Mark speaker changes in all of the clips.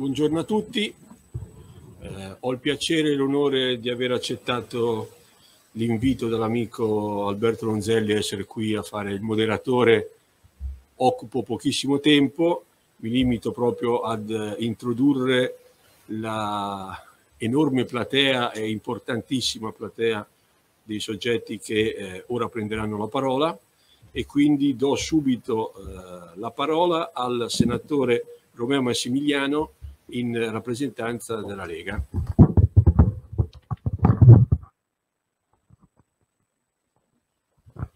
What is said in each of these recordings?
Speaker 1: Buongiorno a tutti, eh, ho il piacere e l'onore di aver accettato l'invito dell'amico Alberto Lonzelli a essere qui a fare il moderatore. Occupo pochissimo tempo, mi limito proprio ad eh, introdurre la enorme platea e importantissima platea dei soggetti che eh, ora prenderanno la parola e quindi do subito eh, la parola al senatore Romeo Massimiliano in rappresentanza della Lega.
Speaker 2: Ah,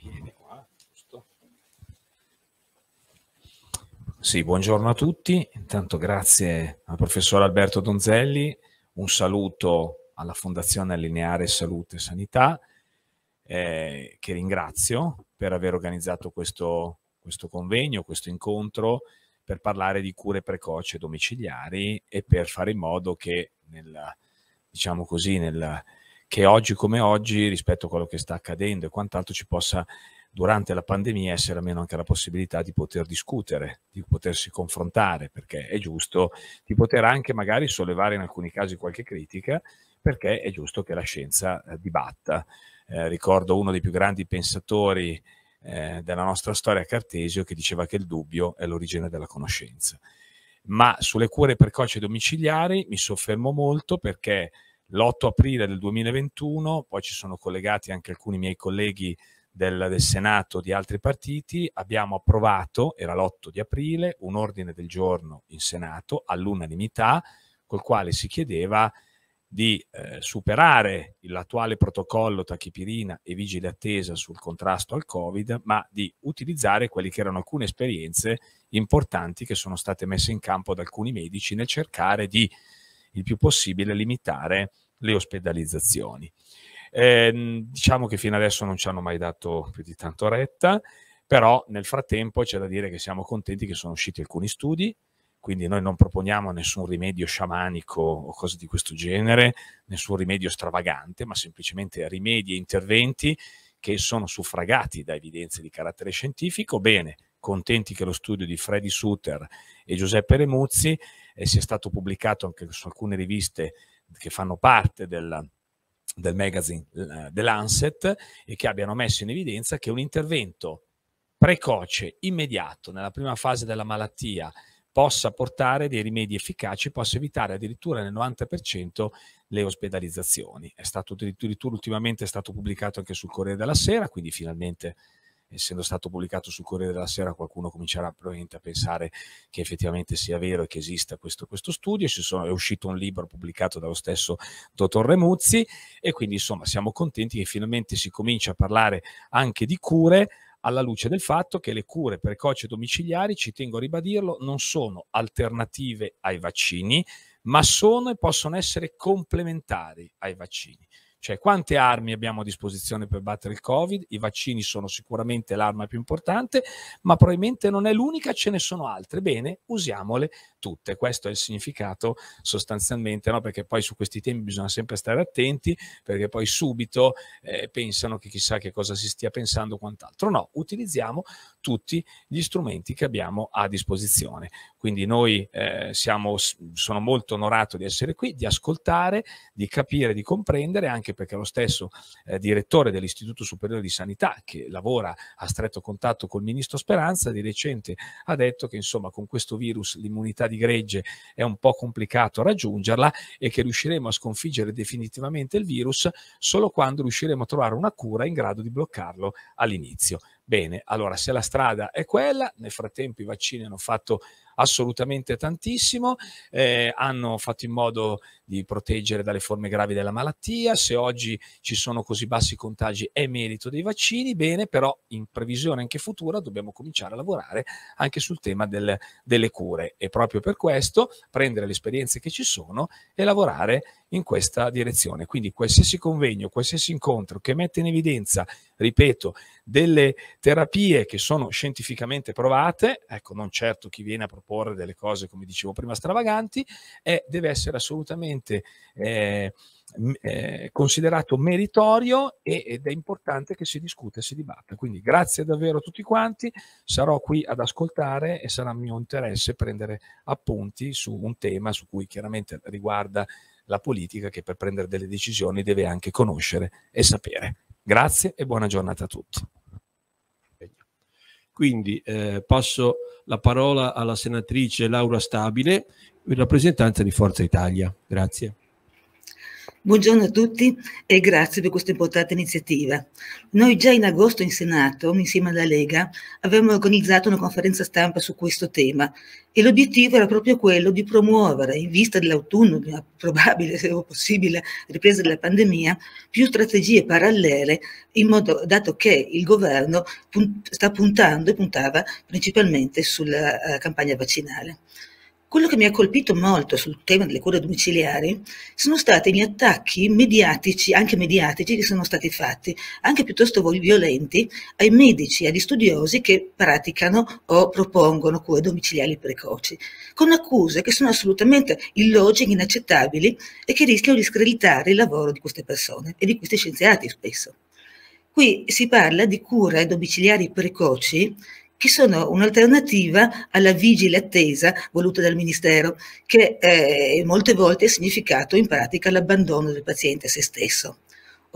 Speaker 2: sì, buongiorno a tutti. Intanto grazie al professor Alberto Donzelli, un saluto alla Fondazione Allineare Salute e Sanità, eh, che ringrazio per aver organizzato questo, questo convegno, questo incontro per parlare di cure precoce e domiciliari e per fare in modo che, nel, diciamo così, nel, che oggi come oggi, rispetto a quello che sta accadendo e quant'altro, ci possa durante la pandemia essere almeno anche la possibilità di poter discutere, di potersi confrontare, perché è giusto, di poter anche magari sollevare in alcuni casi qualche critica, perché è giusto che la scienza eh, dibatta. Eh, ricordo uno dei più grandi pensatori eh, della nostra storia Cartesio che diceva che il dubbio è l'origine della conoscenza. Ma sulle cure precoci domiciliari mi soffermo molto perché l'8 aprile del 2021, poi ci sono collegati anche alcuni miei colleghi del, del Senato di altri partiti, abbiamo approvato, era l'8 di aprile, un ordine del giorno in Senato all'unanimità col quale si chiedeva di eh, superare l'attuale protocollo tachipirina e vigile attesa sul contrasto al Covid, ma di utilizzare quelle che erano alcune esperienze importanti che sono state messe in campo da alcuni medici nel cercare di il più possibile limitare le ospedalizzazioni. Eh, diciamo che fino adesso non ci hanno mai dato più di tanto retta, però nel frattempo c'è da dire che siamo contenti che sono usciti alcuni studi, quindi noi non proponiamo nessun rimedio sciamanico o cose di questo genere, nessun rimedio stravagante, ma semplicemente rimedi e interventi che sono suffragati da evidenze di carattere scientifico. Bene, contenti che lo studio di Freddy Suter e Giuseppe Remuzzi eh, sia stato pubblicato anche su alcune riviste che fanno parte del, del magazine eh, The Lancet e che abbiano messo in evidenza che un intervento precoce, immediato, nella prima fase della malattia, possa portare dei rimedi efficaci, possa evitare addirittura nel 90% le ospedalizzazioni. È stato addirittura ultimamente è stato pubblicato anche sul Corriere della Sera, quindi finalmente essendo stato pubblicato sul Corriere della Sera qualcuno comincerà probabilmente a pensare che effettivamente sia vero e che esista questo, questo studio, sono, è uscito un libro pubblicato dallo stesso dottor Remuzzi e quindi insomma siamo contenti che finalmente si comincia a parlare anche di cure alla luce del fatto che le cure precoci e domiciliari, ci tengo a ribadirlo, non sono alternative ai vaccini, ma sono e possono essere complementari ai vaccini. Cioè, quante armi abbiamo a disposizione per battere il Covid? I vaccini sono sicuramente l'arma più importante, ma probabilmente non è l'unica, ce ne sono altre. Bene, usiamole tutte. Questo è il significato sostanzialmente, no? perché poi su questi temi bisogna sempre stare attenti, perché poi subito eh, pensano che chissà che cosa si stia pensando o quant'altro. No, utilizziamo tutti gli strumenti che abbiamo a disposizione. Quindi noi eh, siamo, sono molto onorato di essere qui, di ascoltare, di capire, di comprendere anche perché lo stesso eh, direttore dell'Istituto Superiore di Sanità, che lavora a stretto contatto col ministro Speranza, di recente ha detto che insomma con questo virus l'immunità di gregge è un po' complicato raggiungerla e che riusciremo a sconfiggere definitivamente il virus solo quando riusciremo a trovare una cura in grado di bloccarlo all'inizio. Bene, allora se la strada è quella, nel frattempo i vaccini hanno fatto assolutamente tantissimo, eh, hanno fatto in modo di proteggere dalle forme gravi della malattia, se oggi ci sono così bassi contagi è merito dei vaccini, bene, però in previsione anche futura dobbiamo cominciare a lavorare anche sul tema del, delle cure e proprio per questo prendere le esperienze che ci sono e lavorare in questa direzione. Quindi qualsiasi convegno, qualsiasi incontro che mette in evidenza, ripeto, delle terapie che sono scientificamente provate, ecco non certo chi viene a proporre proporre delle cose, come dicevo prima, stravaganti, è, deve essere assolutamente eh, eh, considerato meritorio ed è importante che si discuta e si dibatta. Quindi grazie davvero a tutti quanti, sarò qui ad ascoltare e sarà mio interesse prendere appunti su un tema su cui chiaramente riguarda la politica che per prendere delle decisioni deve anche conoscere e sapere. Grazie e buona giornata a tutti.
Speaker 1: Quindi eh, passo la parola alla senatrice Laura Stabile in rappresentanza di Forza Italia. Grazie.
Speaker 3: Buongiorno a tutti e grazie per questa importante iniziativa. Noi già in agosto in Senato, insieme alla Lega, avevamo organizzato una conferenza stampa su questo tema e l'obiettivo era proprio quello di promuovere, in vista dell'autunno, di una probabile, se possibile, ripresa della pandemia, più strategie parallele, modo, dato che il governo sta puntando e puntava principalmente sulla uh, campagna vaccinale. Quello che mi ha colpito molto sul tema delle cure domiciliari sono stati gli attacchi mediatici, anche mediatici, che sono stati fatti, anche piuttosto violenti, ai medici, agli studiosi che praticano o propongono cure domiciliari precoci, con accuse che sono assolutamente illogiche, inaccettabili e che rischiano di screditare il lavoro di queste persone e di questi scienziati spesso. Qui si parla di cure domiciliari precoci che sono un'alternativa alla vigile attesa voluta dal Ministero, che eh, molte volte ha significato in pratica l'abbandono del paziente a se stesso.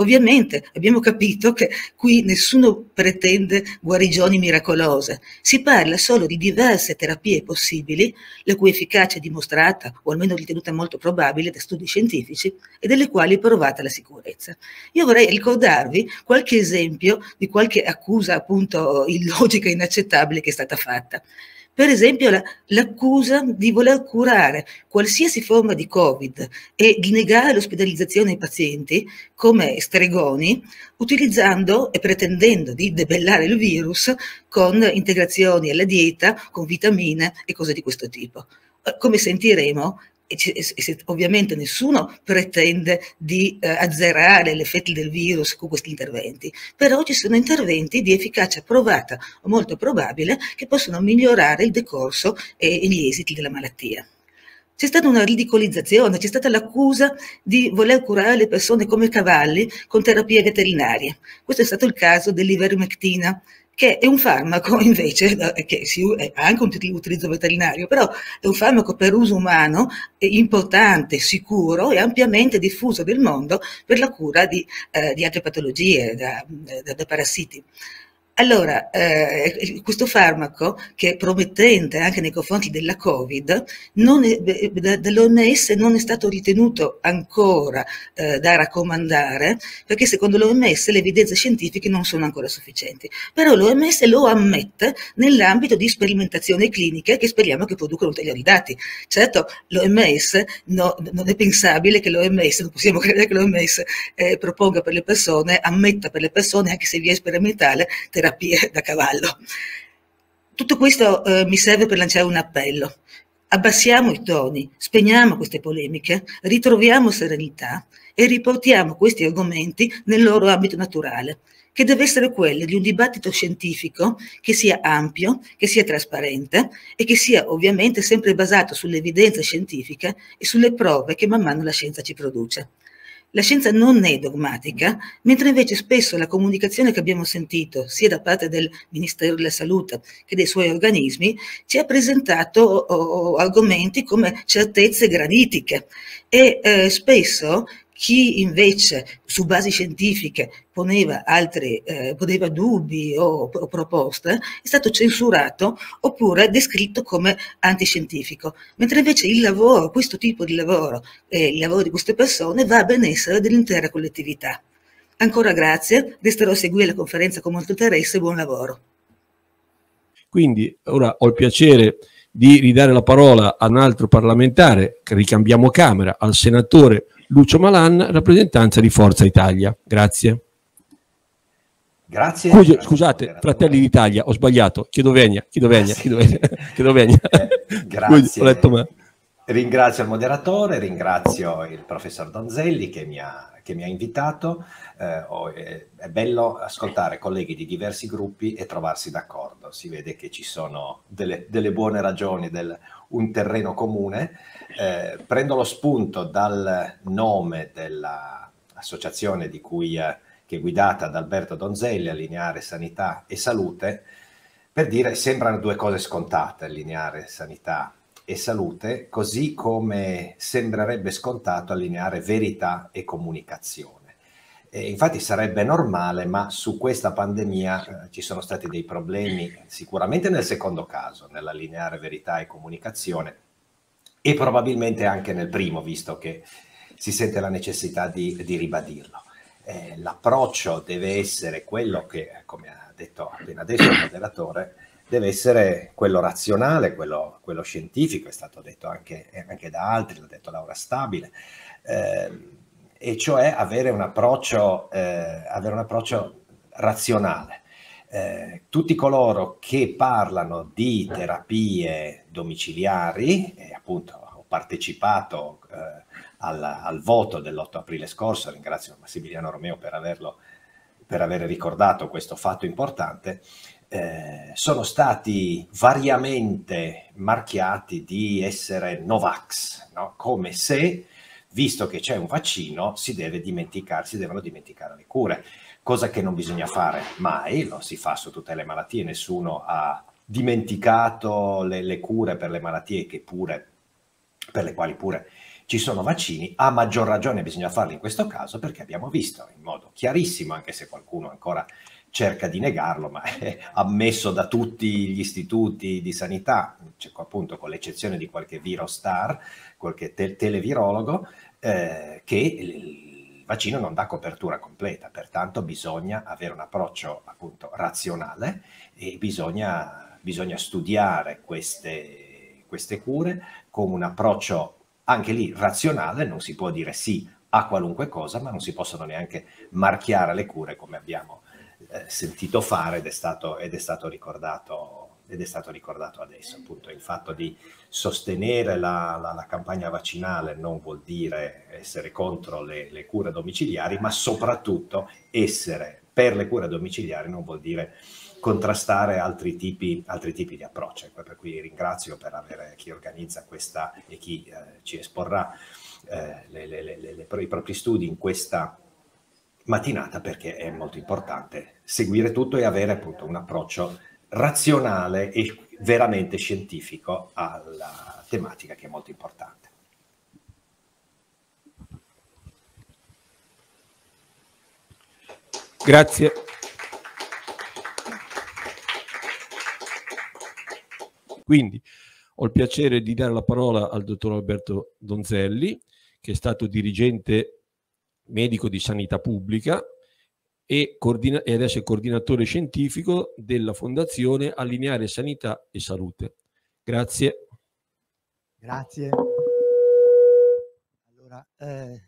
Speaker 3: Ovviamente abbiamo capito che qui nessuno pretende guarigioni miracolose, si parla solo di diverse terapie possibili, la cui efficacia è dimostrata o almeno ritenuta molto probabile da studi scientifici e delle quali è provata la sicurezza. Io vorrei ricordarvi qualche esempio di qualche accusa appunto illogica e inaccettabile che è stata fatta. Per esempio la, l'accusa di voler curare qualsiasi forma di Covid e di negare l'ospedalizzazione ai pazienti come stregoni, utilizzando e pretendendo di debellare il virus con integrazioni alla dieta, con vitamine e cose di questo tipo eh, come sentiremo, ovviamente nessuno pretende di eh, azzerare gli effetti del virus con questi interventi, però ci sono interventi di efficacia provata o molto probabile che possono migliorare il decorso e gli esiti della malattia. C'è stata una ridicolizzazione, c'è stata l'accusa di voler curare le persone come cavalli con terapie veterinarie. Questo è stato il caso dell'ivermectina che è un farmaco invece, che ha anche un utilizzo veterinario, però è un farmaco per uso umano importante, sicuro e ampiamente diffuso nel mondo per la cura di, eh, di altre patologie, da, da, da parassiti. Allora, eh, questo farmaco, che è promettente anche nei confronti della Covid, non dall'OMS non è stato ritenuto ancora eh, da raccomandare, perché secondo l'OMS le evidenze scientifiche non sono ancora sufficienti. Però l'OMS lo ammette nell'ambito di sperimentazioni cliniche che speriamo che producano ulteriori dati. Certo, l'OMS, no, non è pensabile che l'OMS, non possiamo credere che l'OMS eh, proponga per le persone, ammetta per le persone, anche se via sperimentale, terapia terapie da cavallo. Tutto questo eh, mi serve per lanciare un appello. Abbassiamo i toni, spegniamo queste polemiche, ritroviamo serenità e riportiamo questi argomenti nel loro ambito naturale, che deve essere quello di un dibattito scientifico che sia ampio, che sia trasparente e che sia ovviamente sempre basato sull'evidenza scientifica e sulle prove che man mano la scienza ci produce. La scienza non è dogmatica, mentre invece spesso la comunicazione che abbiamo sentito sia da parte del Ministero della Salute che dei suoi organismi ci ha presentato oh, argomenti come certezze granitiche e eh, spesso chi invece su basi scientifiche poneva, altri, eh, poneva dubbi o, o proposte è stato censurato oppure descritto come antiscientifico, mentre invece il lavoro, questo tipo di lavoro e eh, il lavoro di queste persone va a benessere dell'intera collettività. Ancora grazie, resterò a seguire la conferenza con molto interesse e buon lavoro.
Speaker 1: Quindi ora ho il piacere di ridare la parola a un altro parlamentare, ricambiamo Camera, al senatore Lucio Malan, rappresentanza di Forza Italia. Grazie. Grazie. Cuglio, scusate, Fratelli d'Italia, ho sbagliato. Chiedo venia, chiedo venia, chiedo venia. Chiedo venia. Eh, grazie. Cuglio,
Speaker 4: ringrazio il moderatore, ringrazio il professor Donzelli che mi ha, che mi ha invitato. Eh, oh, è, è bello ascoltare colleghi di diversi gruppi e trovarsi d'accordo. Si vede che ci sono delle, delle buone ragioni, del, un terreno comune eh, prendo lo spunto dal nome dell'associazione di cui, eh, che è guidata da Alberto Donzelli, Allineare Sanità e Salute, per dire che sembrano due cose scontate, allineare Sanità e Salute, così come sembrerebbe scontato allineare verità e comunicazione. E eh, infatti sarebbe normale, ma su questa pandemia eh, ci sono stati dei problemi sicuramente nel secondo caso, nell'allineare verità e comunicazione, e probabilmente anche nel primo, visto che si sente la necessità di, di ribadirlo. Eh, l'approccio deve essere quello che, come ha detto appena adesso il moderatore, deve essere quello razionale, quello, quello scientifico, è stato detto anche, eh, anche, da altri, l'ha detto Laura Stabile, eh, e cioè avere un approccio, eh, avere un approccio razionale eh, tutti coloro che parlano di terapie domiciliari, e appunto ho partecipato eh, al, al, voto dell'8 aprile scorso, ringrazio Massimiliano Romeo per, averlo, per aver ricordato questo fatto importante, eh, sono stati variamente marchiati di essere Novax, no? come se visto che c'è un vaccino si deve dimenticarsi, devono dimenticare le cure cosa che non bisogna fare mai, lo si fa su tutte le malattie, nessuno ha dimenticato le, le cure per le malattie pure, per le quali pure ci sono vaccini, a maggior ragione bisogna farli in questo caso perché abbiamo visto in modo chiarissimo, anche se qualcuno ancora cerca di negarlo, ma è ammesso da tutti gli istituti di sanità, cioè, appunto con l'eccezione di qualche virostar, qualche te- televirologo, eh, che vaccino non dà copertura completa, pertanto bisogna avere un approccio appunto razionale e bisogna, bisogna studiare queste, queste cure con un approccio anche lì razionale, non si può dire sì a qualunque cosa, ma non si possono neanche marchiare le cure come abbiamo eh, sentito fare ed è stato, ed è stato ricordato ed è stato ricordato adesso, appunto il fatto di sostenere la, la, la campagna vaccinale non vuol dire essere contro le, le cure domiciliari, ma soprattutto essere per le cure domiciliari non vuol dire contrastare altri tipi, altri tipi, di approccio. Ecco, per cui ringrazio per avere chi organizza questa e chi eh, ci esporrà eh, le, le, le, i propri studi in questa mattinata perché è molto importante seguire tutto e avere appunto un approccio razionale e veramente scientifico alla tematica che è molto importante.
Speaker 1: Grazie. Quindi ho il piacere di dare la parola al dottor Alberto Donzelli, che è stato dirigente medico di sanità pubblica e, coordina- e adesso è coordinatore scientifico della Fondazione Allineare Sanità e Salute. Grazie.
Speaker 5: Grazie. Allora, eh,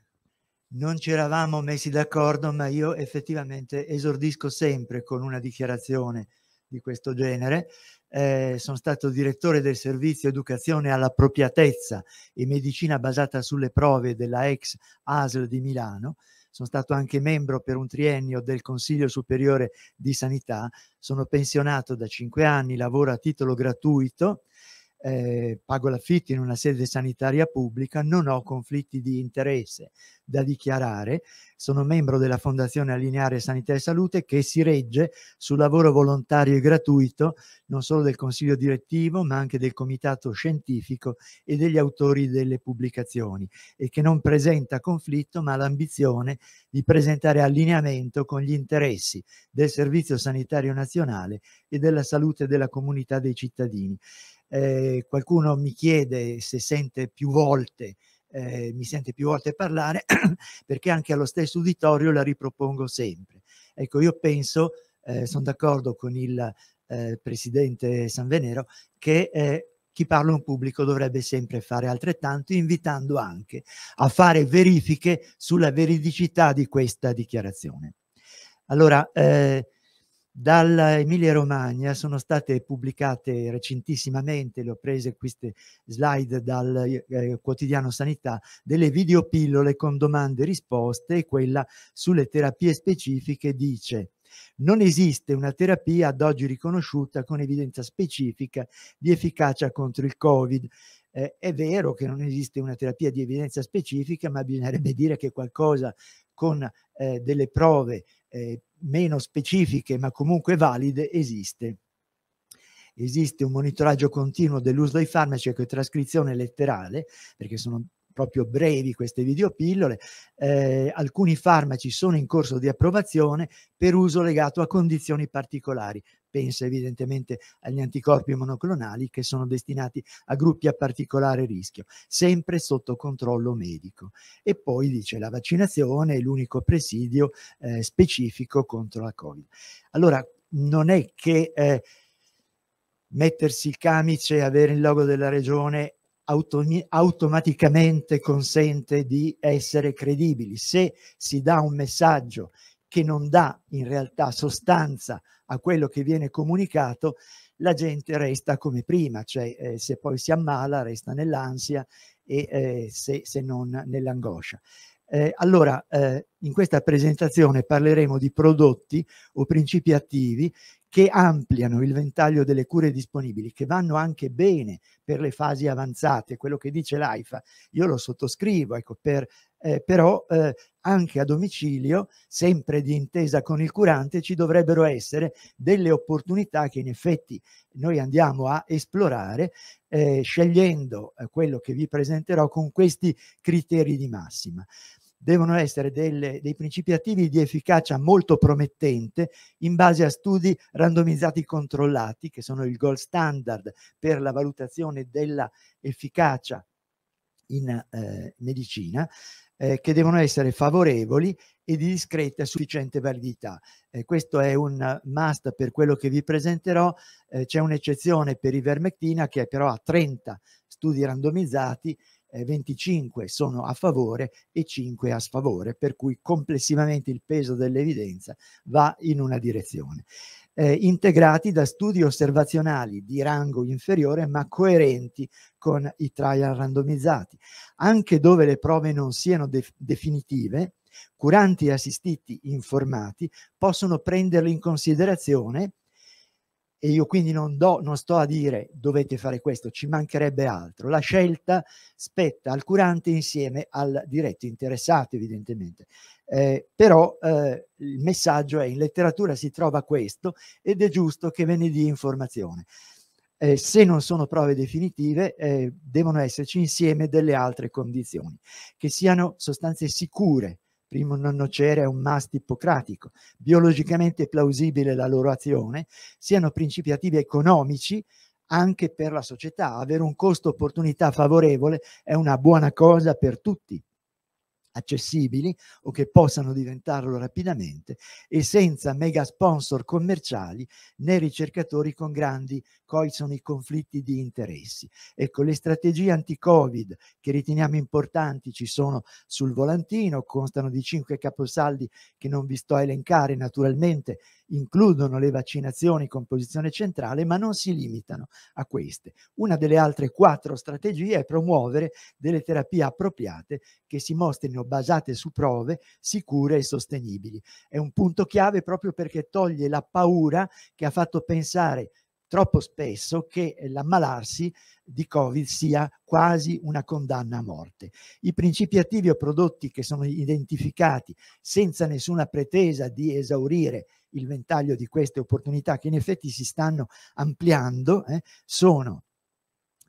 Speaker 5: non ci eravamo messi d'accordo, ma io effettivamente esordisco sempre con una dichiarazione di questo genere. Eh, sono stato direttore del servizio educazione all'appropriatezza e medicina basata sulle prove della ex ASL di Milano sono stato anche membro per un triennio del Consiglio Superiore di Sanità, sono pensionato da cinque anni, lavoro a titolo gratuito eh, pago l'affitto in una sede sanitaria pubblica, non ho conflitti di interesse da dichiarare, sono membro della Fondazione Allineare Sanità e Salute che si regge sul lavoro volontario e gratuito non solo del Consiglio direttivo ma anche del Comitato scientifico e degli autori delle pubblicazioni e che non presenta conflitto ma l'ambizione di presentare allineamento con gli interessi del Servizio Sanitario Nazionale e della salute della comunità dei cittadini eh, qualcuno mi chiede se sente più volte, eh, mi sente più volte parlare, perché anche allo stesso uditorio la ripropongo sempre. Ecco, io penso, eh, sono d'accordo con il ehm, presidente San Venero che ehm, chi parla un pubblico dovrebbe sempre fare altrettanto, invitando anche a fare verifiche sulla veridicità di questa dichiarazione. Allora, eh, dalla Emilia Romagna sono state pubblicate recentissimamente, le ho prese queste slide dal eh, quotidiano Sanità, delle videopillole con domande e risposte e quella sulle terapie specifiche dice non esiste una terapia ad oggi riconosciuta con evidenza specifica di efficacia contro il Covid. Eh, è vero che non esiste una terapia di evidenza specifica, ma bisognerebbe dire che qualcosa con eh, delle prove eh, meno specifiche ma comunque valide esiste. Esiste un monitoraggio continuo dell'uso dei farmaci e ecco, trascrizione letterale, perché sono proprio brevi queste videopillole, eh, alcuni farmaci sono in corso di approvazione per uso legato a condizioni particolari, pensa evidentemente agli anticorpi monoclonali che sono destinati a gruppi a particolare rischio, sempre sotto controllo medico. E poi dice la vaccinazione è l'unico presidio eh, specifico contro la Covid. Allora, non è che eh, mettersi il camice e avere il logo della regione automaticamente consente di essere credibili. Se si dà un messaggio che non dà in realtà sostanza a quello che viene comunicato, la gente resta come prima, cioè eh, se poi si ammala resta nell'ansia e eh, se, se, non nell'angoscia. Eh, allora, eh, in questa presentazione parleremo di prodotti o principi attivi che ampliano il ventaglio delle cure disponibili, che vanno anche bene per le fasi avanzate, quello che dice l'AIFA, io lo sottoscrivo, ecco, per, eh, però eh, anche a domicilio, sempre di intesa con il curante, ci dovrebbero essere delle opportunità che in effetti noi andiamo a esplorare, eh, scegliendo eh, quello che vi presenterò con questi criteri di massima devono essere delle, dei principi attivi di efficacia molto promettente in base a studi randomizzati controllati, che sono il gold standard per la valutazione dell'efficacia in eh, medicina, eh, che devono essere favorevoli e di discreta e sufficiente validità. Eh, questo è un must per quello che vi presenterò, eh, c'è un'eccezione per ivermectina che però ha 30 studi randomizzati 25 eh, sono a favore e 5 a sfavore, per cui complessivamente il peso dell'evidenza va in una direzione. Eh, integrati da studi osservazionali di rango inferiore ma coerenti con i trial randomizzati, anche dove le prove non siano de definitive, curanti e assistiti informati possono prenderli in considerazione e io quindi non, do, non sto a dire dovete fare questo, ci mancherebbe altro. La scelta spetta al curante insieme al diretto interessato, evidentemente. Eh, però eh, il messaggio è in letteratura si trova questo ed è giusto che ve ne dia informazione. Eh, se non sono prove definitive, eh, devono esserci insieme delle altre condizioni, che siano sostanze sicure, primo non nocere è un must ippocratico, biologicamente plausibile la loro azione, siano principi attivi economici anche per la società. Avere un costo opportunità favorevole è una buona cosa per tutti accessibili o che possano diventarlo rapidamente e senza mega sponsor commerciali né ricercatori con grandi quali sono i conflitti di interessi. Ecco, le strategie anti-Covid che riteniamo importanti ci sono sul volantino, constano di cinque caposaldi che non vi sto a elencare naturalmente, includono le vaccinazioni con posizione centrale, ma non si limitano a queste. Una delle altre quattro strategie è promuovere delle terapie appropriate che si mostrino basate su prove sicure e sostenibili. È un punto chiave proprio perché toglie la paura che ha fatto pensare troppo spesso che eh, l'ammalarsi di Covid sia quasi una condanna a morte. I principi attivi o prodotti che sono identificati senza nessuna pretesa di esaurire il ventaglio di queste opportunità che in effetti si stanno ampliando eh, sono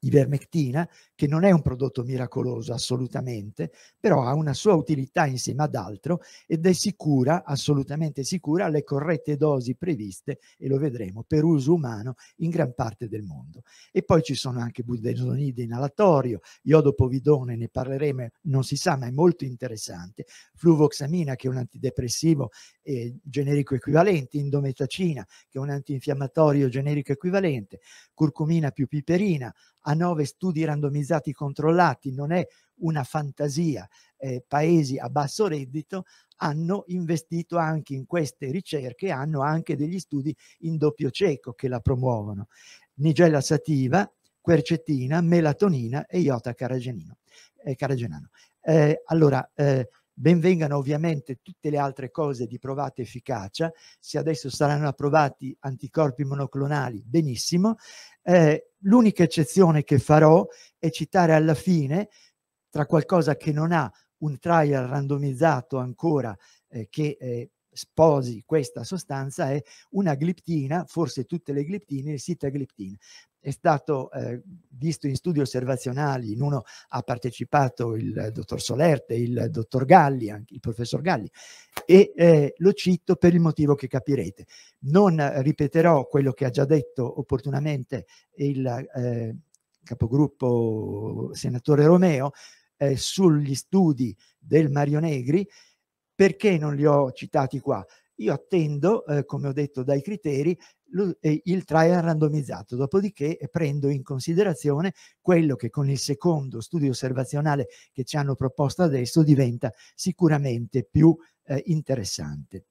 Speaker 5: ivermectina, che non è un prodotto miracoloso assolutamente, però ha una sua utilità insieme ad altro ed è sicura, assolutamente sicura, alle corrette dosi previste, e lo vedremo, per uso umano in gran parte del mondo. E poi ci sono anche budesonide inalatorio, iodopovidone, ne parleremo, non si sa, ma è molto interessante, fluvoxamina, che è un antidepressivo eh, generico equivalente, indometacina, che è un antinfiammatorio generico equivalente, curcumina più piperina, a nove studi randomizzati controllati, non è una fantasia, eh, paesi a basso reddito hanno investito anche in queste ricerche, hanno anche degli studi in doppio cieco che la promuovono. Nigella sativa, quercetina, melatonina e iota caragenino, eh, caragenano. Eh, allora, eh, benvengano ovviamente tutte le altre cose di provata efficacia, se adesso saranno approvati anticorpi monoclonali, benissimo, eh, l'unica eccezione che farò è citare alla fine, tra qualcosa che non ha un trial randomizzato ancora, eh, che eh, sposi questa sostanza è una gliptina, forse tutte le gliptine, il sitagliptin. È stato eh, visto in studi osservazionali, in uno ha partecipato il dottor Solerte, il dottor Galli, anche il professor Galli, e eh, lo cito per il motivo che capirete. Non ripeterò quello che ha già detto opportunamente il eh, capogruppo senatore Romeo eh, sugli studi del Mario Negri, perché non li ho citati qua? Io attendo, eh, come ho detto dai criteri, il trial randomizzato, dopodiché eh, prendo in considerazione quello che con il secondo studio osservazionale che ci hanno proposto adesso diventa sicuramente più eh, interessante,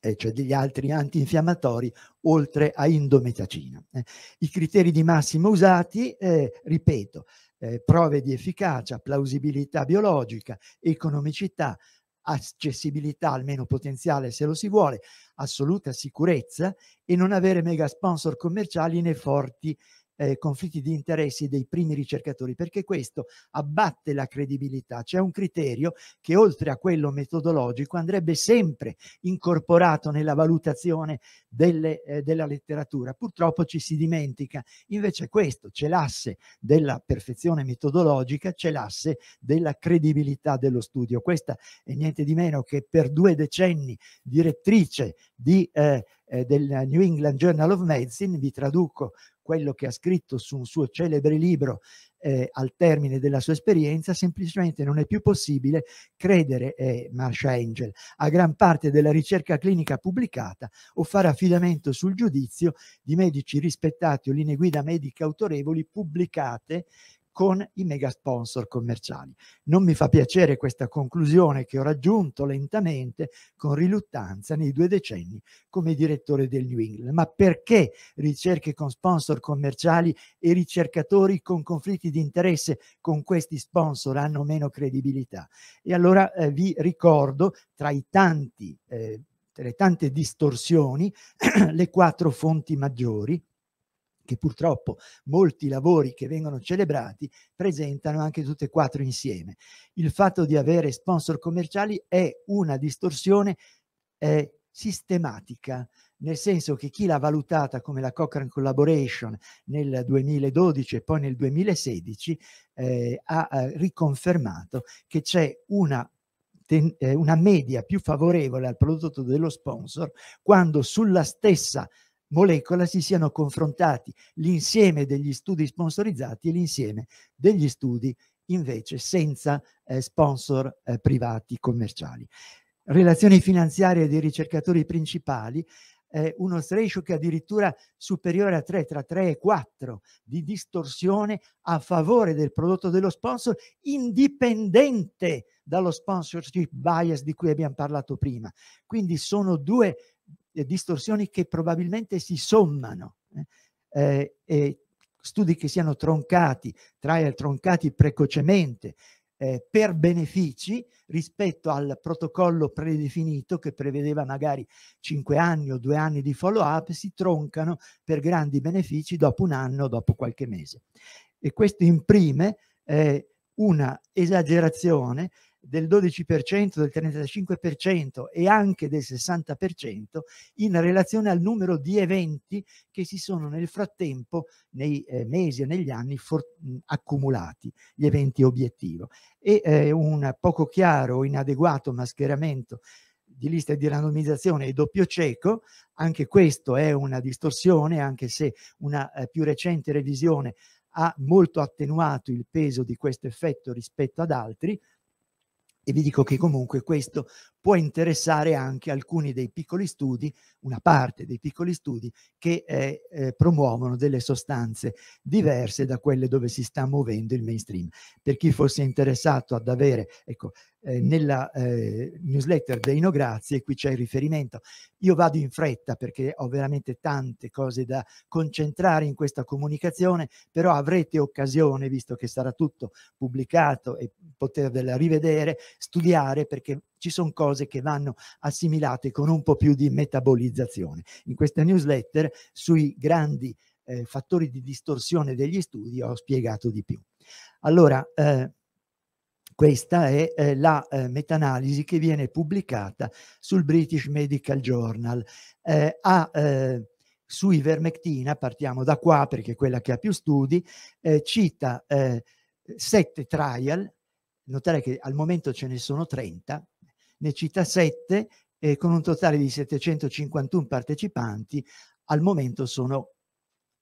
Speaker 5: eh, cioè degli altri antinfiammatori oltre a indometacina. Eh, I criteri di massimo usati, eh, ripeto, eh, prove di efficacia, plausibilità biologica, economicità, accessibilità almeno potenziale se lo si vuole, assoluta sicurezza e non avere mega sponsor commerciali né forti eh, conflitti di interessi dei primi ricercatori, perché questo abbatte la credibilità. C'è un criterio che oltre a quello metodologico andrebbe sempre incorporato nella valutazione delle, eh, della letteratura. Purtroppo ci si dimentica. Invece questo, c'è l'asse della perfezione metodologica, c'è l'asse della credibilità dello studio. Questa è niente di meno che per due decenni direttrice di... Eh, eh del New England Journal of Medicine, vi traduco quello che ha scritto su un suo celebre libro eh, al termine della sua esperienza, semplicemente non è più possibile credere, eh, Marsha Angel, a gran parte della ricerca clinica pubblicata o fare affidamento sul giudizio di medici rispettati o linee guida mediche autorevoli pubblicate con i mega sponsor commerciali. Non mi fa piacere questa conclusione che ho raggiunto lentamente, con riluttanza, nei due decenni come direttore del New England. Ma perché ricerche con sponsor commerciali e ricercatori con conflitti di interesse con questi sponsor hanno meno credibilità? E allora eh, vi ricordo tra i tanti, eh, le tante distorsioni, le quattro fonti maggiori che purtroppo molti lavori che vengono celebrati presentano anche tutte e quattro insieme. Il fatto di avere sponsor commerciali è una distorsione eh, sistematica, nel senso che chi l'ha valutata come la Cochrane Collaboration nel 2012 e poi nel 2016 eh, ha eh, riconfermato che c'è una eh, una media più favorevole al prodotto dello sponsor quando sulla stessa molecola si siano confrontati l'insieme degli studi sponsorizzati e l'insieme degli studi invece senza eh, sponsor eh, privati commerciali. Relazioni finanziarie dei ricercatori principali, eh, uno ratio che addirittura superiore a 3, tra 3 e 4 di distorsione a favore del prodotto dello sponsor, indipendente dallo sponsorship bias di cui abbiamo parlato prima. Quindi sono due eh, distorsioni che probabilmente si sommano. Eh, eh, studi che siano troncati, trial troncati precocemente, eh, per benefici rispetto al protocollo predefinito che prevedeva magari 5 anni o 2 anni di follow-up, si troncano per grandi benefici dopo un anno, dopo qualche mese. E questo imprime eh, una esagerazione del 12%, del 35% e anche del 60% in relazione al numero di eventi che si sono nel frattempo, nei eh, mesi e negli anni, accumulati, gli eventi obiettivo. E eh, un poco chiaro o inadeguato mascheramento di liste di randomizzazione e doppio cieco, anche questo è una distorsione, anche se una eh, più recente revisione ha molto attenuato il peso di questo effetto rispetto ad altri, e vi dico che comunque questo può interessare anche alcuni dei piccoli studi, una parte dei piccoli studi che eh, eh, promuovono delle sostanze diverse da quelle dove si sta muovendo il mainstream. Per chi fosse interessato ad avere, ecco, eh, nella eh, newsletter dei No Grazie, qui c'è il riferimento. Io vado in fretta perché ho veramente tante cose da concentrare in questa comunicazione, però avrete occasione, visto che sarà tutto pubblicato e potervela rivedere, studiare perché ci sono cose che vanno assimilate con un po' più di metabolizzazione. In questa newsletter sui grandi eh, fattori di distorsione degli studi ho spiegato di più. Allora, eh, questa è eh, la eh, meta-analisi che viene pubblicata sul British Medical Journal. Eh, a, eh, su ivermectina, partiamo da qua perché è quella che ha più studi, eh, cita eh, sette trial, notare che al momento ce ne sono 30, ne cita 7 eh, con un totale di 751 partecipanti, al momento sono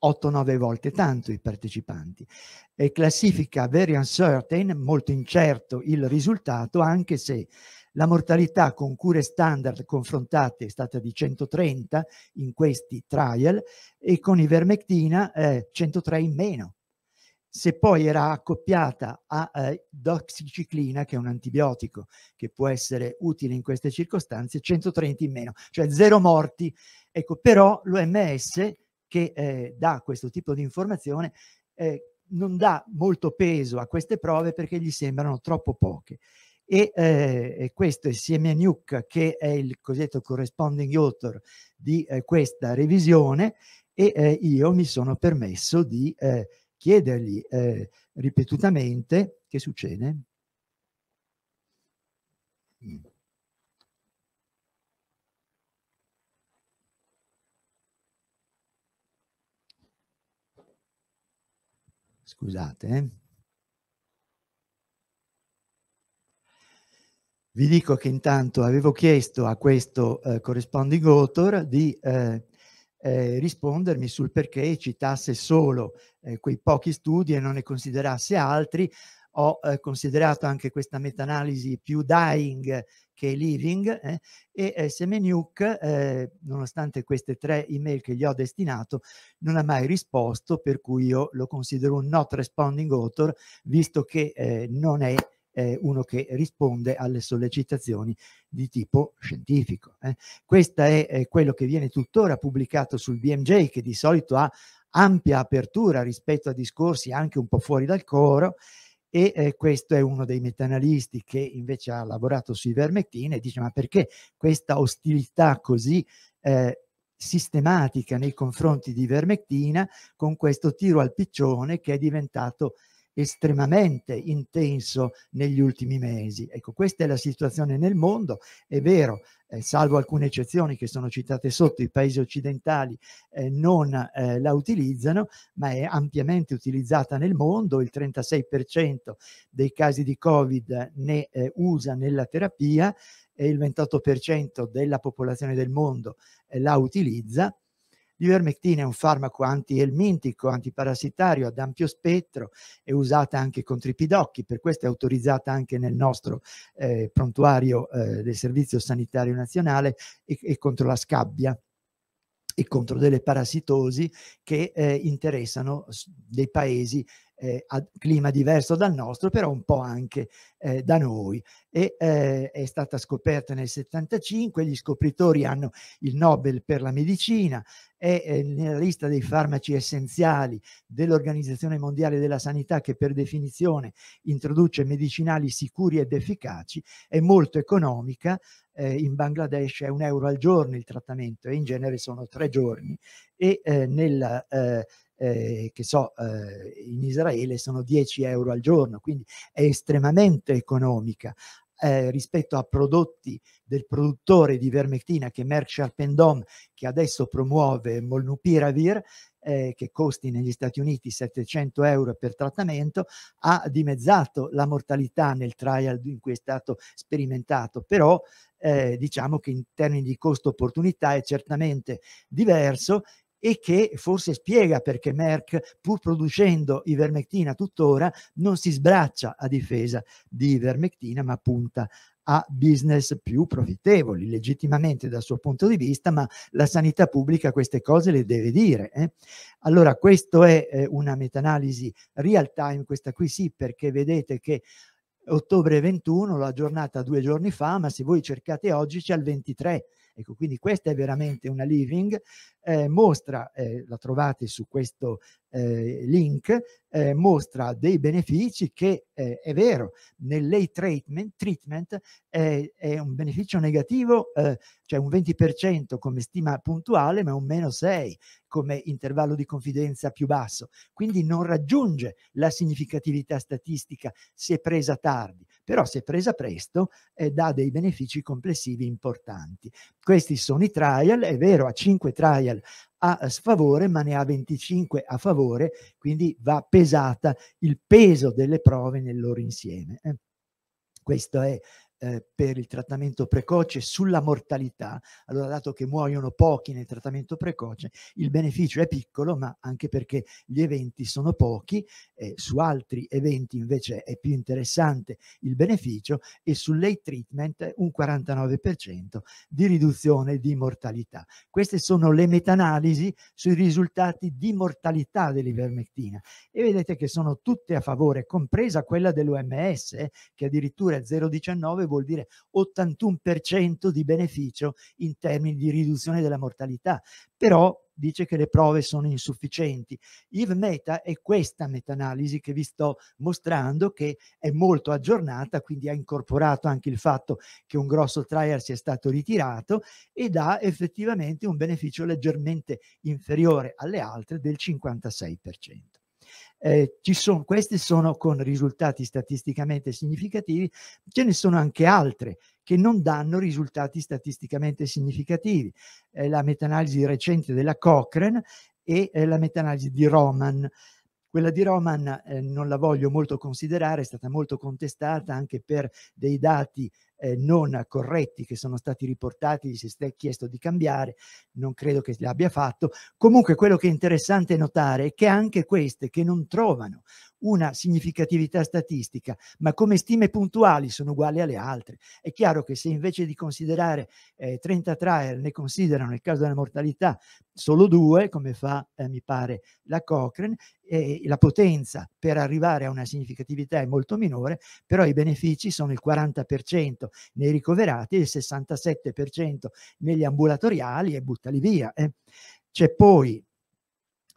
Speaker 5: 8-9 volte tanto i partecipanti e classifica very uncertain, molto incerto il risultato anche se la mortalità con cure standard confrontate è stata di 130 in questi trial e con ivermectina eh, 103 in meno se poi era accoppiata a eh, doxiciclina, che è un antibiotico che può essere utile in queste circostanze, 130 in meno, cioè zero morti. Ecco, però l'OMS che eh, dà questo tipo di informazione eh, non dà molto peso a queste prove perché gli sembrano troppo poche. E, eh, questo insieme a Nuke, che è il cosiddetto corresponding author di eh, questa revisione, e eh, io mi sono permesso di eh, chiedergli eh, ripetutamente che succede. Mm. Scusate. Eh. Vi dico che intanto avevo chiesto a questo eh, corresponding author di eh, eh, rispondermi sul perché citasse solo eh, quei pochi studi e non ne considerasse altri. Ho eh, considerato anche questa meta-analisi più dying che living eh, e eh, Semeniuk, eh, nonostante queste tre email che gli ho destinato, non ha mai risposto, per cui io lo considero un not responding author, visto che eh, non è eh, uno che risponde alle sollecitazioni di tipo scientifico. Eh. Questo è eh, quello che viene tuttora pubblicato sul BMJ, che di solito ha ampia apertura rispetto a discorsi anche un po' fuori dal coro, e eh, questo è uno dei metanalisti che invece ha lavorato sui vermettini e dice ma perché questa ostilità così eh, sistematica nei confronti di vermettina con questo tiro al piccione che è diventato estremamente intenso negli ultimi mesi. Ecco, questa è la situazione nel mondo, è vero, eh, salvo alcune eccezioni che sono citate sotto, i paesi occidentali eh, non eh, la utilizzano, ma è ampiamente utilizzata nel mondo, il 36% dei casi di Covid ne eh, usa nella terapia e il 28% della popolazione del mondo eh, la utilizza L'ivermectina è un farmaco antielmintico, antiparassitario ad ampio spettro, è usata anche con tripidocchi, per questo è autorizzata anche nel nostro eh, prontuario eh, del Servizio Sanitario Nazionale e, e contro la scabbia e contro delle parassitosi che eh, interessano dei paesi eh, a clima diverso dal nostro, però un po' anche eh, da noi. E, eh, è stata scoperta nel 75, gli scopritori hanno il Nobel per la medicina e eh, nella lista dei farmaci essenziali dell'Organizzazione Mondiale della Sanità che per definizione introduce medicinali sicuri ed efficaci è molto economica, eh, in Bangladesh è un euro al giorno il trattamento e in genere sono tre giorni e eh, nel eh, eh, che so, eh, in Israele sono 10 euro al giorno, quindi è estremamente economica. Eh, rispetto a prodotti del produttore di vermectina che Merck Sharp Endom, che adesso promuove Molnupiravir, eh, che costi negli Stati Uniti 700 euro per trattamento, ha dimezzato la mortalità nel trial in cui è stato sperimentato, però eh, diciamo che in termini di costo-opportunità è certamente diverso e che forse spiega perché Merck, pur producendo ivermectina tuttora, non si sbraccia a difesa di ivermectina, ma punta a business più profittevoli, legittimamente dal suo punto di vista, ma la sanità pubblica queste cose le deve dire. Eh? Allora, questa è eh, una meta-analisi real time, questa qui sì, perché vedete che ottobre 21, la giornata due giorni fa, ma se voi cercate oggi c'è il 23 Ecco, quindi questa è veramente una living, eh, mostra, eh, la trovate su questo eh, link eh, mostra dei benefici che eh, è vero, nell'A treatment, treatment è, è, un beneficio negativo, eh, cioè un 20% come stima puntuale, ma un meno 6 come intervallo di confidenza più basso. Quindi non raggiunge la significatività statistica se presa tardi, però se presa presto dà dei benefici complessivi importanti. Questi sono i trial, è vero, a 5 trial a sfavore, ma ne ha 25 a favore, quindi va pesata il peso delle prove nel loro insieme. Eh? Questo è eh, per il trattamento precoce sulla mortalità, allora dato che muoiono pochi nel trattamento precoce, il beneficio è piccolo, ma anche perché gli eventi sono pochi, eh, su altri eventi invece è più interessante il beneficio e sul late treatment un 49% di riduzione di mortalità. Queste sono le meta-analisi sui risultati di mortalità dell'ivermectina e vedete che sono tutte a favore, compresa quella dell'OMS eh, che addirittura è 0,19 vuol dire 81% di beneficio in termini di riduzione della mortalità, però dice che le prove sono insufficienti. IV Meta è questa meta-analisi che vi sto mostrando, che è molto aggiornata, quindi ha incorporato anche il fatto che un grosso trial sia stato ritirato ed ha effettivamente un beneficio leggermente inferiore alle altre del 56% eh, sono, queste sono con risultati statisticamente significativi, ce ne sono anche altre che non danno risultati statisticamente significativi. Eh, la metanalisi recente della Cochrane e eh, la metanalisi di Roman. Quella di Roman eh, non la voglio molto considerare, è stata molto contestata anche per dei dati eh, non corretti che sono stati riportati, gli si è chiesto di cambiare, non credo che l'abbia fatto. Comunque quello che è interessante notare è che anche queste che non trovano una significatività statistica, ma come stime puntuali sono uguali alle altre. È chiaro che se invece di considerare eh, 30 trial ne considerano nel caso della mortalità solo due, come fa eh, mi pare la Cochrane, eh, la potenza per arrivare a una significatività è molto minore, però i benefici sono il 40% nei ricoverati e il 67% negli ambulatoriali e buttali via. Eh. C'è poi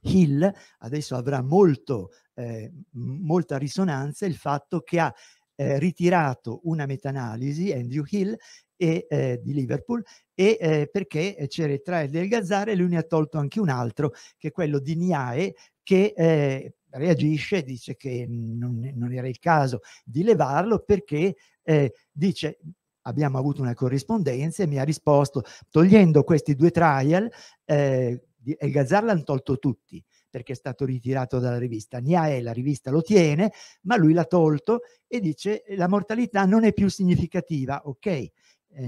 Speaker 5: Hill, adesso avrà molto, eh, molta risonanza il fatto che ha eh, ritirato una meta-analisi, Andrew Hill, e, eh, di Liverpool e eh, perché c'era il trial del Gazzara e lui ne ha tolto anche un altro che è quello di Niae che eh, reagisce, dice che non, non, era il caso di levarlo perché eh, dice abbiamo avuto una corrispondenza e mi ha risposto togliendo questi due trial eh, e Gazzar l'hanno tolto tutti perché è stato ritirato dalla rivista. Niae la rivista lo tiene, ma lui l'ha tolto e dice eh, la mortalità non è più significativa, ok? Eh,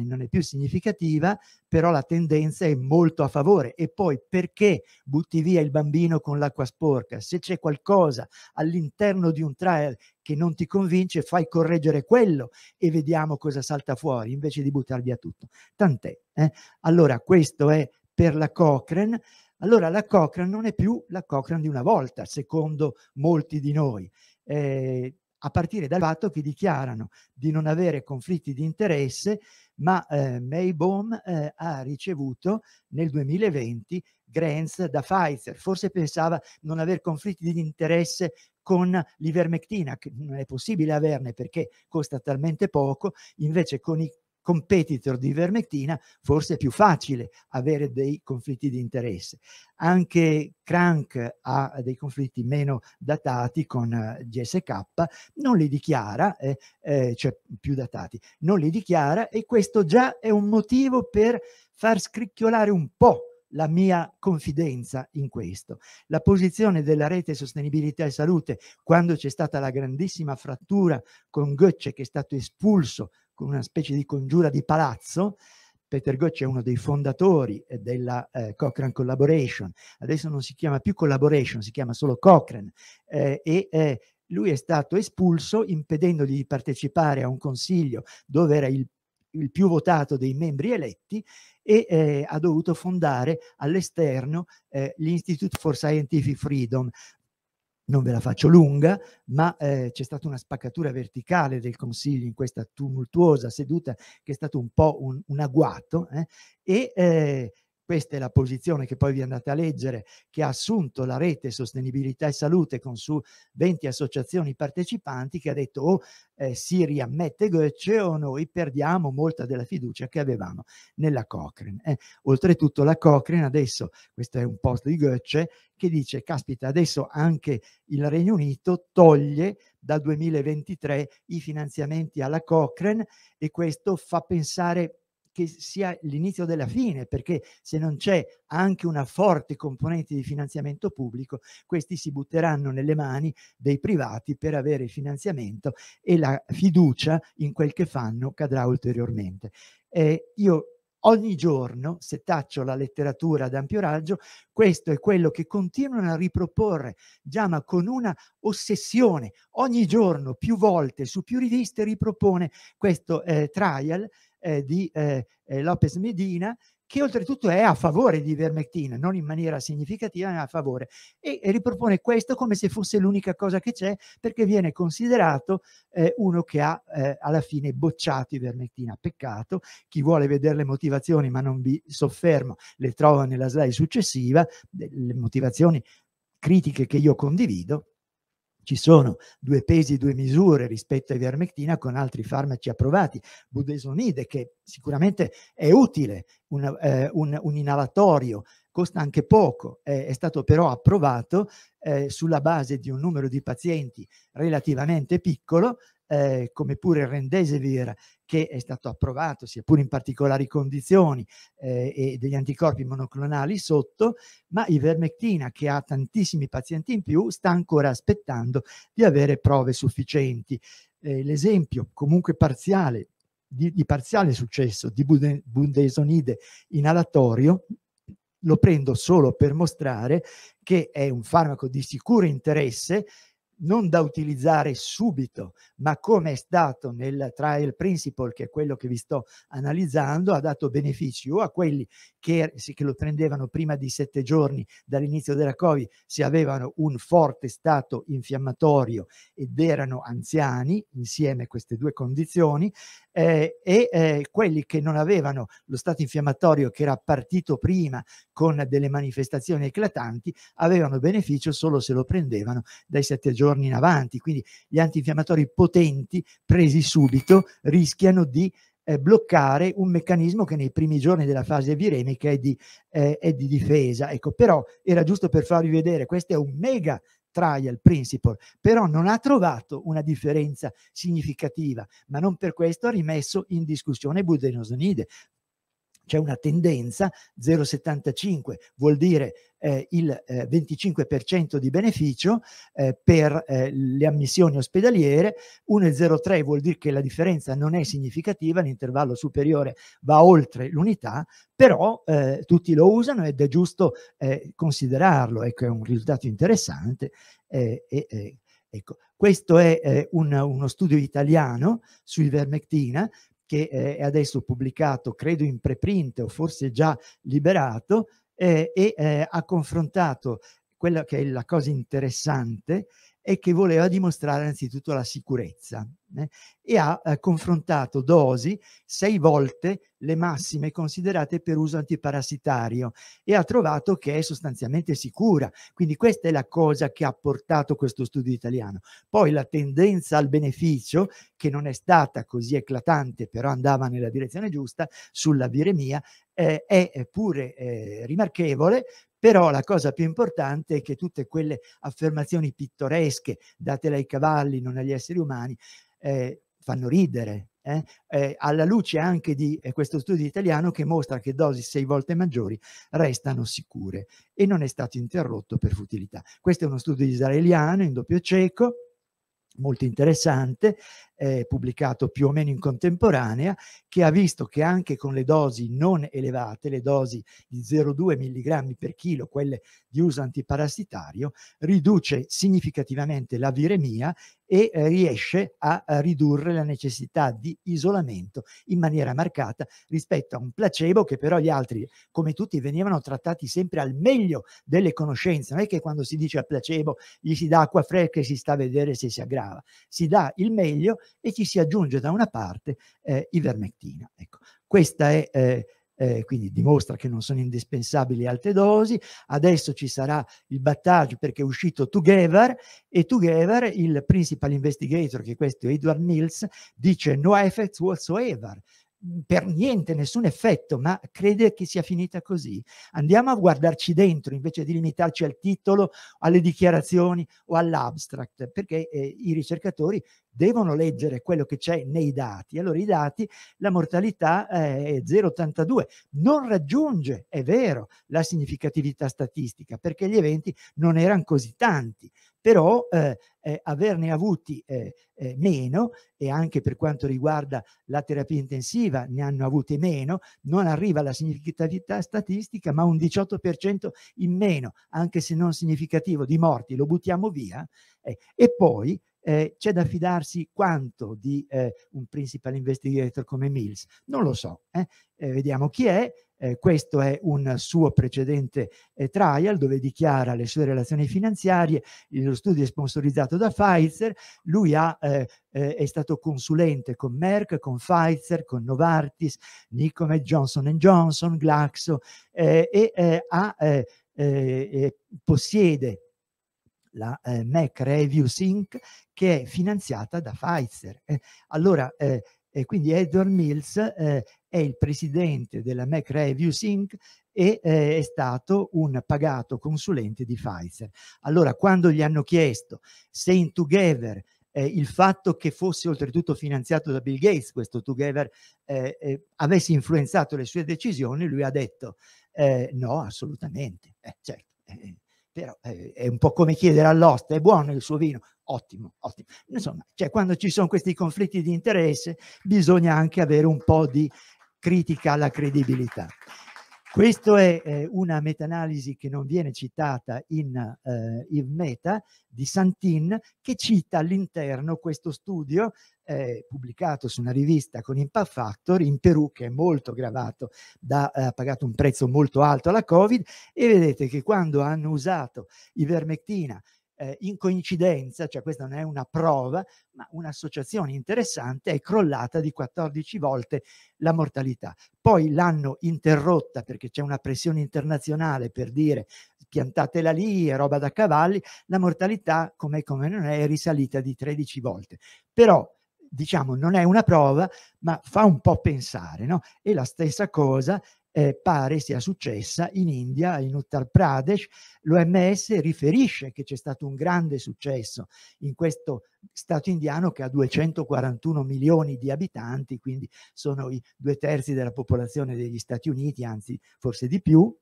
Speaker 5: non è più significativa, però la tendenza è molto a favore. E poi perché butti via il bambino con l'acqua sporca? Se c'è qualcosa all'interno di un trial che non ti convince, fai correggere quello e vediamo cosa salta fuori, invece di buttar via tutto. Tant'è. Eh? Allora, questo è per la Cochrane. Allora la Cochrane non è più la Cochrane di una volta, secondo molti di noi, eh, a partire dal fatto che dichiarano di non avere conflitti di interesse, ma eh, Maybaum eh, ha ricevuto nel 2020 grants da Pfizer, forse pensava non aver conflitti di interesse con l'ivermectina, che non è possibile averne perché costa talmente poco, invece con i competitor di Vermettina, forse è più facile avere dei conflitti di interesse. Anche Crank ha dei conflitti meno datati con eh, GSK, non li dichiara, eh, eh, cioè più datati, non li dichiara e questo già è un motivo per far scricchiolare un po' la mia confidenza in questo. La posizione della rete sostenibilità e salute, quando c'è stata la grandissima frattura con Goethe che è stato espulso con una specie di congiura di palazzo, Peter Goethe è uno dei fondatori eh, della eh, Cochrane Collaboration, adesso non si chiama più Collaboration, si chiama solo Cochrane, eh, e eh, lui è stato espulso impedendogli di partecipare a un consiglio dove era il il più votato dei membri eletti e eh, ha dovuto fondare all'esterno eh, l'Institute for Scientific Freedom, non ve la faccio lunga, ma eh, c'è stata una spaccatura verticale del Consiglio in questa tumultuosa seduta che è stato un po' un, un agguato eh, e eh, questa è la posizione che poi vi andate a leggere, che ha assunto la rete Sostenibilità e Salute con su 20 associazioni partecipanti che ha detto o oh, eh, si riammette Goethe o noi perdiamo molta della fiducia che avevamo nella Cochrane. Eh, oltretutto la Cochrane adesso, questo è un post di Goethe, che dice, caspita, adesso anche il Regno Unito toglie dal 2023 i finanziamenti alla Cochrane e questo fa pensare che sia l'inizio della fine, perché se non c'è anche una forte componente di finanziamento pubblico, questi si butteranno nelle mani dei privati per avere il finanziamento e la fiducia in quel che fanno cadrà ulteriormente. Eh, io ogni giorno, se taccio la letteratura ad ampio raggio, questo è quello che continuano a riproporre, già ma con una ossessione, ogni giorno, più volte, su più riviste ripropone questo eh, trial eh, di eh, eh, Lopez Medina che oltretutto è a favore di Vermectina, non in maniera significativa, ma a favore. E, e ripropone questo come se fosse l'unica cosa che c'è, perché viene considerato eh, uno che ha eh, alla fine bocciato Vermectina. Peccato, chi vuole vedere le motivazioni, ma non vi soffermo, le trova nella slide successiva, le motivazioni critiche che io condivido, ci sono due pesi e due misure rispetto ai vermectina con altri farmaci approvati, budesonide che sicuramente è utile, una, eh, un, un inalatorio, costa anche poco, eh, è stato però approvato eh, sulla base di un numero di pazienti relativamente piccolo eh, come pure il Rendesevir che è stato approvato, sia pure in particolari condizioni, eh, e degli anticorpi monoclonali sotto, ma ivermectina, che ha tantissimi pazienti in più, sta ancora aspettando di avere prove sufficienti. Eh, l'esempio comunque parziale, di, di parziale successo di bundesonide inalatorio lo prendo solo per mostrare che è un farmaco di sicuro interesse non da utilizzare subito, ma come è stato nel trial principle, che è quello che vi sto analizzando, ha dato benefici o a quelli che, er-, che lo prendevano prima di sette giorni dall'inizio della Covid, se avevano un forte stato infiammatorio ed erano anziani, insieme a queste due condizioni, eh, e eh, quelli che non avevano lo stato infiammatorio che era partito prima con delle manifestazioni eclatanti, avevano beneficio solo se lo prendevano dai sette giorni giorni in avanti, quindi gli antinfiammatori potenti presi subito rischiano di eh, bloccare un meccanismo che nei primi giorni della fase viremica è di, eh, è di difesa. Ecco, però era giusto per farvi vedere, questo è un mega trial principle, però non ha trovato una differenza significativa, ma non per questo ha rimesso in discussione Budenosnide c'è una tendenza 0,75 vuol dire eh, il eh, 25% di beneficio eh, per eh, le ammissioni ospedaliere, 1,03 vuol dire che la differenza non è significativa, l'intervallo superiore va oltre l'unità, però eh, tutti lo usano ed è giusto eh, considerarlo, ecco è un risultato interessante. Ecco. Questo è un, uno studio italiano sui vermectina, che eh, è adesso pubblicato, credo in preprint o forse già liberato, eh, e eh, ha confrontato quella che è la cosa interessante e che voleva dimostrare innanzitutto la sicurezza eh? e ha eh, confrontato dosi sei volte le massime considerate per uso antiparassitario e ha trovato che è sostanzialmente sicura. Quindi questa è la cosa che ha portato questo studio italiano. Poi la tendenza al beneficio, che non è stata così eclatante, però andava nella direzione giusta, sulla viremia, eh, è pure eh, rimarchevole però la cosa più importante è che tutte quelle affermazioni pittoresche, date ai cavalli, non agli esseri umani, eh, fanno ridere, eh, eh, alla luce anche di eh, questo studio italiano che mostra che dosi sei volte maggiori restano sicure e non è stato interrotto per futilità. Questo è uno studio israeliano in doppio cieco molto interessante, eh, pubblicato più o meno in contemporanea, che ha visto che anche con le dosi non elevate, le dosi di 0,2 mg per chilo, quelle di uso antiparassitario, riduce significativamente la viremia e eh, riesce a, eh, ridurre la necessità di isolamento in maniera marcata rispetto a un placebo che però gli altri, come tutti, venivano trattati sempre al meglio delle conoscenze. Non è che quando si dice a placebo gli si dà acqua fresca e si sta a vedere se si aggrava, si dà il meglio e ci si aggiunge da una parte eh, ivermectina. Ecco, questa è eh, eh, quindi dimostra che non sono indispensabili alte dosi, adesso ci sarà il battaggio perché è uscito Together e Together il principal investigator, che questo è Edward Mills, dice no effects whatsoever, Mhmm, per niente, nessun effetto, ma crede che sia finita così. Andiamo a guardarci dentro invece di limitarci al titolo, alle dichiarazioni o all'abstract, perché eh, i ricercatori devono leggere quello che c'è nei dati. Allora i dati, la mortalità eh, è 0,82, non raggiunge, è vero, la significatività statistica, perché gli eventi non erano così tanti, però eh, eh, averne avuti eh, eh, meno e anche per quanto riguarda la terapia intensiva ne hanno avute meno, non arriva alla significatività statistica ma un 18% in meno, anche se non significativo, di morti, lo buttiamo via eh, e poi eh, c'è da fidarsi quanto di eh, un principal investigator come Mills? Non lo so, eh? eh vediamo chi è, eh, questo è un suo precedente eh, trial dove dichiara le sue relazioni finanziarie, lo studio è sponsorizzato da Pfizer, lui ha, è stato consulente con Merck, con Pfizer, con Novartis, Nicomet, Johnson Johnson, Glaxo e ha, possiede la eh, Mac Review Sync che è finanziata da Pfizer. Eh, allora, eh, quindi Edward Mills eh, è il presidente della Mac Review Sync e eh, è stato un pagato consulente di Pfizer. Allora, quando gli hanno chiesto se in Together eh, il fatto che fosse oltretutto finanziato da Bill Gates, questo Together, eh, eh, avesse influenzato le sue decisioni, lui ha detto no, assolutamente, certo però eh, è un po' come chiedere all'oste, è buono il suo vino? Ottimo, ottimo. Insomma, cioè, quando ci sono questi conflitti di interesse bisogna anche avere un po' di critica alla credibilità. Questa è eh, una meta-analisi che non viene citata in, eh, in, Meta di Santin, che cita all'interno questo studio eh, pubblicato su una rivista con Impact Factor in Perù che è molto gravato, da, eh, ha pagato un prezzo molto alto alla Covid e vedete che quando hanno usato ivermectina eh, in coincidenza, cioè questa non è una prova, ma un'associazione interessante è crollata di 14 volte la mortalità. Poi l'hanno interrotta perché c'è una pressione internazionale per dire piantatela lì, è roba da cavalli, la mortalità come, come non è, è risalita di 13 volte. Però diciamo, non è una prova, ma fa un po' pensare, no? E la stessa cosa eh, pare sia successa in India, in Uttar Pradesh. L'OMS riferisce che c'è stato un grande successo in questo Stato indiano che ha 241 milioni di abitanti, quindi sono i due terzi della popolazione degli Stati Uniti, anzi forse di più,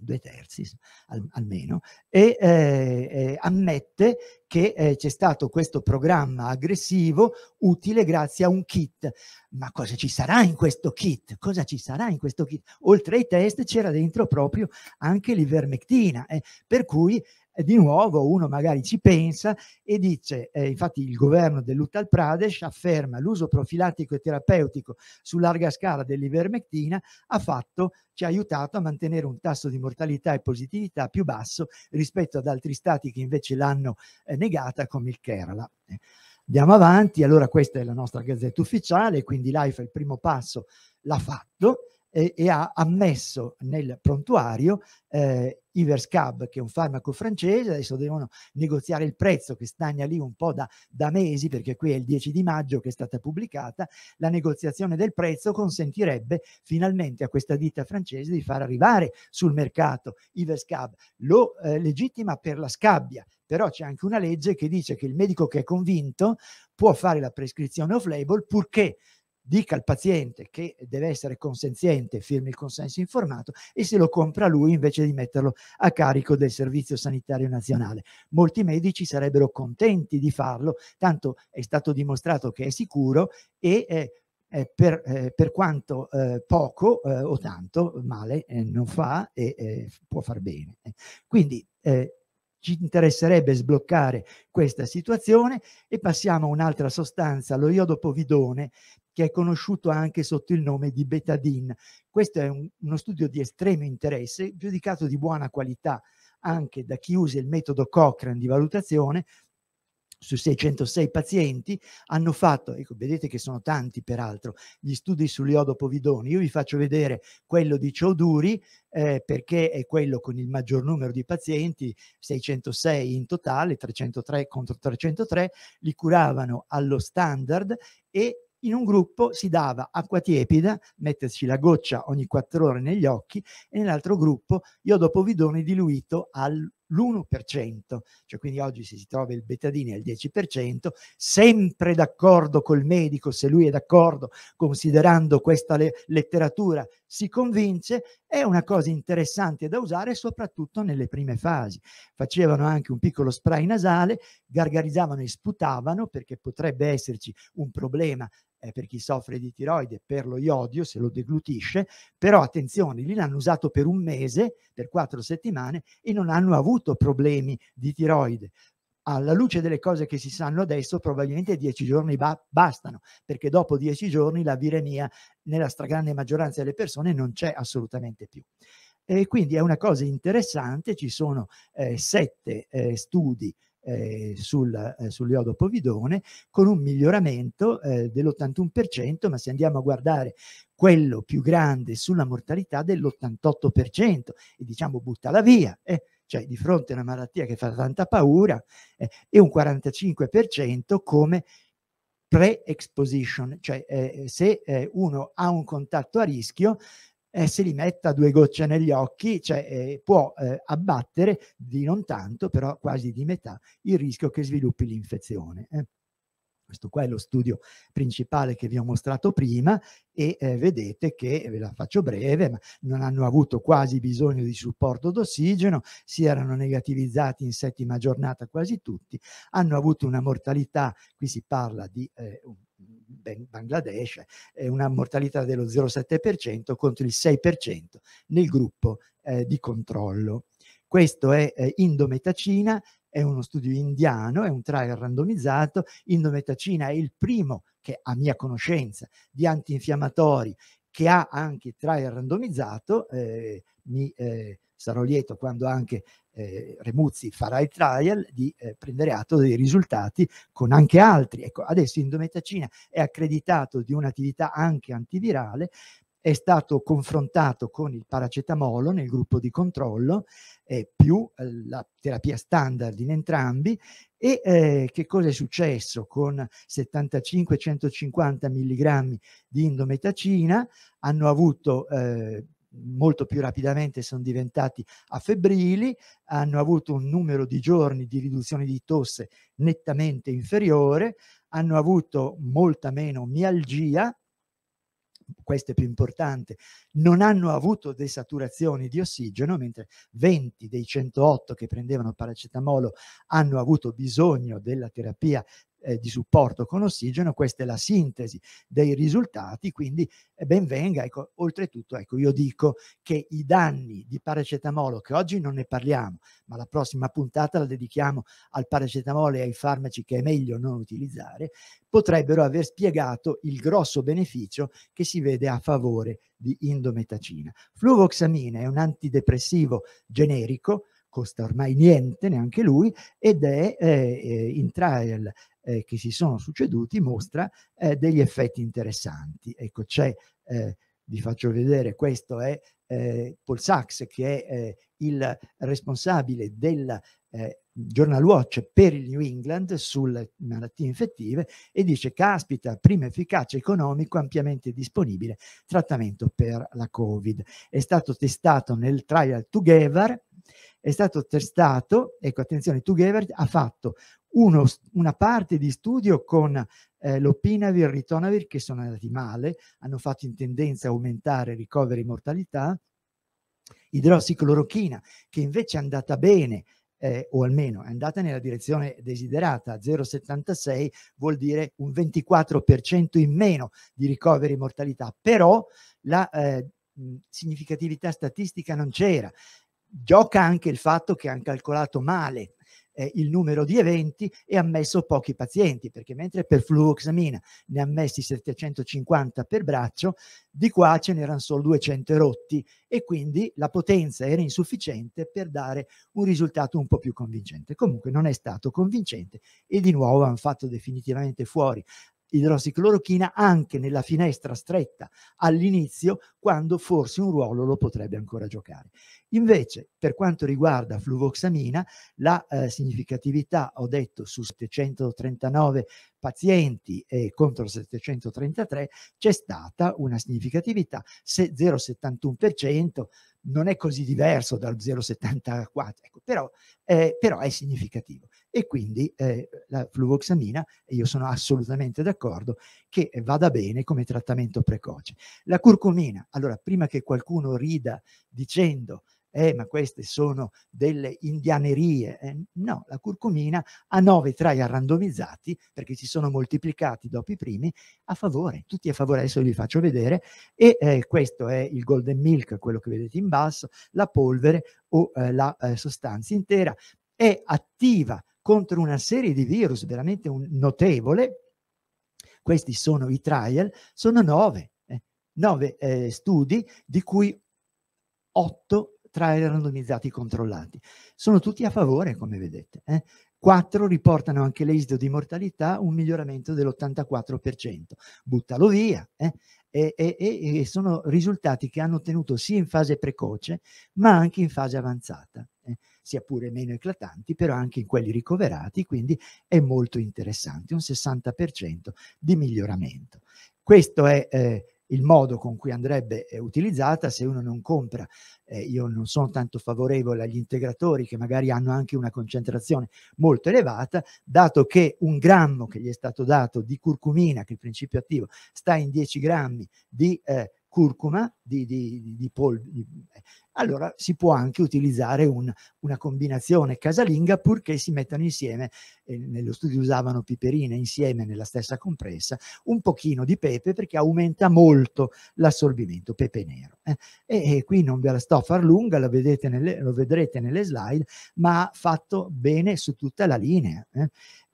Speaker 5: due terzi al, almeno, e eh, eh, ammette che eh, c'è stato questo programma aggressivo utile grazie a un kit. Ma cosa ci sarà in questo kit? Cosa ci sarà in questo kit? Oltre ai test c'era dentro proprio anche l'ivermectina, eh, per cui e di nuovo uno magari ci pensa e dice, eh, infatti il governo dell'Uttal Pradesh afferma l'uso profilattico e terapeutico su larga scala dell'ivermectina ha fatto, ci ha aiutato a mantenere un tasso di mortalità e positività più basso rispetto ad altri stati che invece l'hanno eh, negata come il Kerala. Andiamo avanti, allora questa è la nostra gazzetta ufficiale, quindi l'AIFA il primo passo l'ha fatto, e, e ha ammesso nel prontuario eh, Iverscab, che è un farmaco francese, adesso devono negoziare il prezzo che stagna lì un po' da, da, mesi, perché qui è il 10 di maggio che è stata pubblicata, la negoziazione del prezzo consentirebbe finalmente a questa ditta francese di far arrivare sul mercato Iverscab, lo eh, legittima per la scabbia, però c'è anche una legge che dice che il medico che è convinto può fare la prescrizione off-label purché dica al paziente che deve essere consenziente, firmi il consenso informato e se lo compra lui invece di metterlo a carico del Servizio Sanitario Nazionale. Molti medici sarebbero contenti di farlo, tanto è stato dimostrato che è sicuro e eh, eh per, eh, per, quanto eh, poco eh, o tanto male eh, non fa e può far bene. Quindi ci interesserebbe sbloccare questa situazione e passiamo a un'altra sostanza, lo iodopovidone, che è conosciuto anche sotto il nome di betadine. Questo è un, uno studio di estremo interesse, giudicato di buona qualità anche da chi usa il metodo Cochrane di valutazione, su 606 pazienti hanno fatto, ecco, vedete che sono tanti peraltro, gli studi sull'iodo povidone. Io vi faccio vedere quello di Cioduri eh, perché è quello con il maggior numero di pazienti, 606 in totale, 303 contro 303, li curavano allo standard e in un gruppo si dava acqua tiepida, metterci la goccia ogni quattro ore negli occhi, e nell'altro gruppo iodopovidone diluito all'1%, cioè quindi oggi se si trova il betadine al 10%, sempre d'accordo col medico, se lui è d'accordo, considerando questa le letteratura, si convince, è una cosa interessante da usare soprattutto nelle prime fasi. Facevano anche un piccolo spray nasale, gargarizzavano e sputavano perché potrebbe esserci un problema eh, per chi soffre di tiroide per lo iodio se lo deglutisce, però attenzione, lì l'hanno usato per un mese, per quattro settimane e non hanno avuto problemi di tiroide. Alla luce delle cose che si sanno adesso, probabilmente dieci giorni ba- bastano, perché dopo dieci giorni la viremia nella stragrande maggioranza delle persone non c'è assolutamente più. E quindi è una cosa interessante, ci sono eh, sette eh, studi eh, sul, eh, sull'iodo povidone con un miglioramento eh, dell'81%, ma se andiamo a guardare quello più grande sulla mortalità dell'88% e diciamo buttala via. Eh cioè di fronte a una malattia che fa tanta paura, eh, e un 45% come pre-exposition, cioè eh, se eh, uno ha un contatto a rischio, eh, se li metta due gocce negli occhi, cioè, eh, può eh, abbattere di non tanto, però quasi di metà, il rischio che sviluppi l'infezione. Eh. Questo qua è lo studio principale che vi ho mostrato prima e eh, vedete che, eh, ve la faccio breve, ma non hanno avuto quasi bisogno di supporto d'ossigeno, si erano negativizzati in settima giornata quasi tutti, hanno avuto una mortalità, qui si parla di eh, Bangladesh, eh, una mortalità dello 0,7% contro il 6% nel gruppo eh, di controllo. Questo è eh, Indometacina, è uno studio indiano, è un trial randomizzato. Indometacina è il primo che, a mia conoscenza, di antinfiammatori che ha anche trial randomizzato. Eh, mi eh, sarò lieto quando anche eh, Remuzzi farà il trial, di eh, prendere atto dei risultati con anche altri. Ecco, adesso Indometacina è accreditato di un'attività anche antivirale, è stato confrontato con il paracetamolo nel gruppo di controllo, eh, più la terapia standard in entrambi, e eh, che cosa è successo con 75-150 mg di indometacina? Hanno avuto eh, molto più rapidamente sono diventati affebbrili, hanno avuto un numero di giorni di riduzione di tosse nettamente inferiore, hanno avuto molta meno mialgia, questo è più importante, non hanno avuto desaturazioni di ossigeno, mentre 20 dei 108 che prendevano paracetamolo hanno avuto bisogno della terapia eh, di supporto con ossigeno, questa è la sintesi dei risultati, quindi eh, ben venga. Ecco, oltretutto, ecco, io dico che i danni di paracetamolo, che oggi non ne parliamo, ma la prossima puntata la dedichiamo al paracetamolo e ai farmaci che è meglio non utilizzare, potrebbero aver spiegato il grosso beneficio che si vede a favore di indometacina. Fluvoxamina è un antidepressivo generico, costa ormai niente, neanche lui, ed è eh, eh in trial eh, che si sono succeduti mostra eh, degli effetti interessanti. Ecco, c'è, eh, vi faccio vedere, questo è eh, Paul Sachs che è eh, il responsabile del eh, Journal Watch per il New England sulle malattie infettive e dice caspita, prima efficacia economico ampiamente disponibile, trattamento per la Covid. È stato testato nel trial Together, è stato testato, ecco attenzione, Together ha fatto uno, una parte di studio con eh, l'opinavir e il ritonavir che sono andati male, hanno fatto in tendenza a aumentare ricoveri e mortalità, idrossiclorochina che invece è andata bene, eh, o almeno è andata nella direzione desiderata, 0,76 vuol dire un 24% in meno di ricoveri e mortalità, però la eh, significatività statistica non c'era. Gioca anche il fatto che hanno calcolato male eh, il numero di eventi e ha ammesso pochi pazienti, perché mentre per fluoxamina ne ha ammessi 750 per braccio, di qua ce n'erano solo 200 rotti e quindi la potenza era insufficiente per dare un risultato un po' più convincente. Comunque non è stato convincente e di nuovo hanno fatto definitivamente fuori idrossiclorochina anche nella finestra stretta all'inizio, quando forse un ruolo lo potrebbe ancora giocare. Invece, per quanto riguarda fluvoxamina, la eh, significatività, ho detto, su 739 pazienti eh, contro 733 c'è stata una significatività, se 0,71%, non è così diverso dal 0,74, ecco, però, eh, però è significativo e quindi eh, la fluvoxamina, io sono assolutamente d'accordo, che vada bene come trattamento precoce. La curcumina, allora prima che qualcuno rida dicendo eh, ma queste sono delle indianerie. Eh, no, la curcumina ha nove trial randomizzati, perché si sono moltiplicati dopo i primi, a favore, tutti a favore, adesso vi faccio vedere, e eh, questo è il golden milk, quello che vedete in basso, la polvere o eh, la eh, sostanza intera, è attiva contro una serie di virus veramente un, notevole, questi sono i trial, sono nove, eh, nove eh, studi di cui otto trial randomizzati controllati. Sono tutti a favore, come vedete. Eh. Quattro riportano anche l'esito di mortalità un miglioramento dell'84%. Buttalo via. Eh. E, e, e sono risultati che hanno ottenuto sia in fase precoce ma anche in fase avanzata. Eh, sia pure meno eclatanti, però anche in quelli ricoverati, quindi è molto interessante, un 60% di miglioramento. Questo è eh, il modo con cui andrebbe eh, utilizzata se uno non compra. Eh, io non sono tanto favorevole agli integratori che magari hanno anche una concentrazione molto elevata, dato che un grammo che gli è stato dato di curcumina, che è il principio attivo, sta in 10 grammi di eh, curcuma, di, di, di, pol, di eh, allora si può anche utilizzare un, una combinazione casalinga purché si mettano insieme, eh, nello studio usavano piperine insieme nella stessa compressa, un pochino di pepe perché aumenta molto l'assorbimento, pepe nero. Eh. E, e, qui non ve la sto a far lunga, nelle, lo vedrete nelle slide, ma fatto bene su tutta la linea. Eh.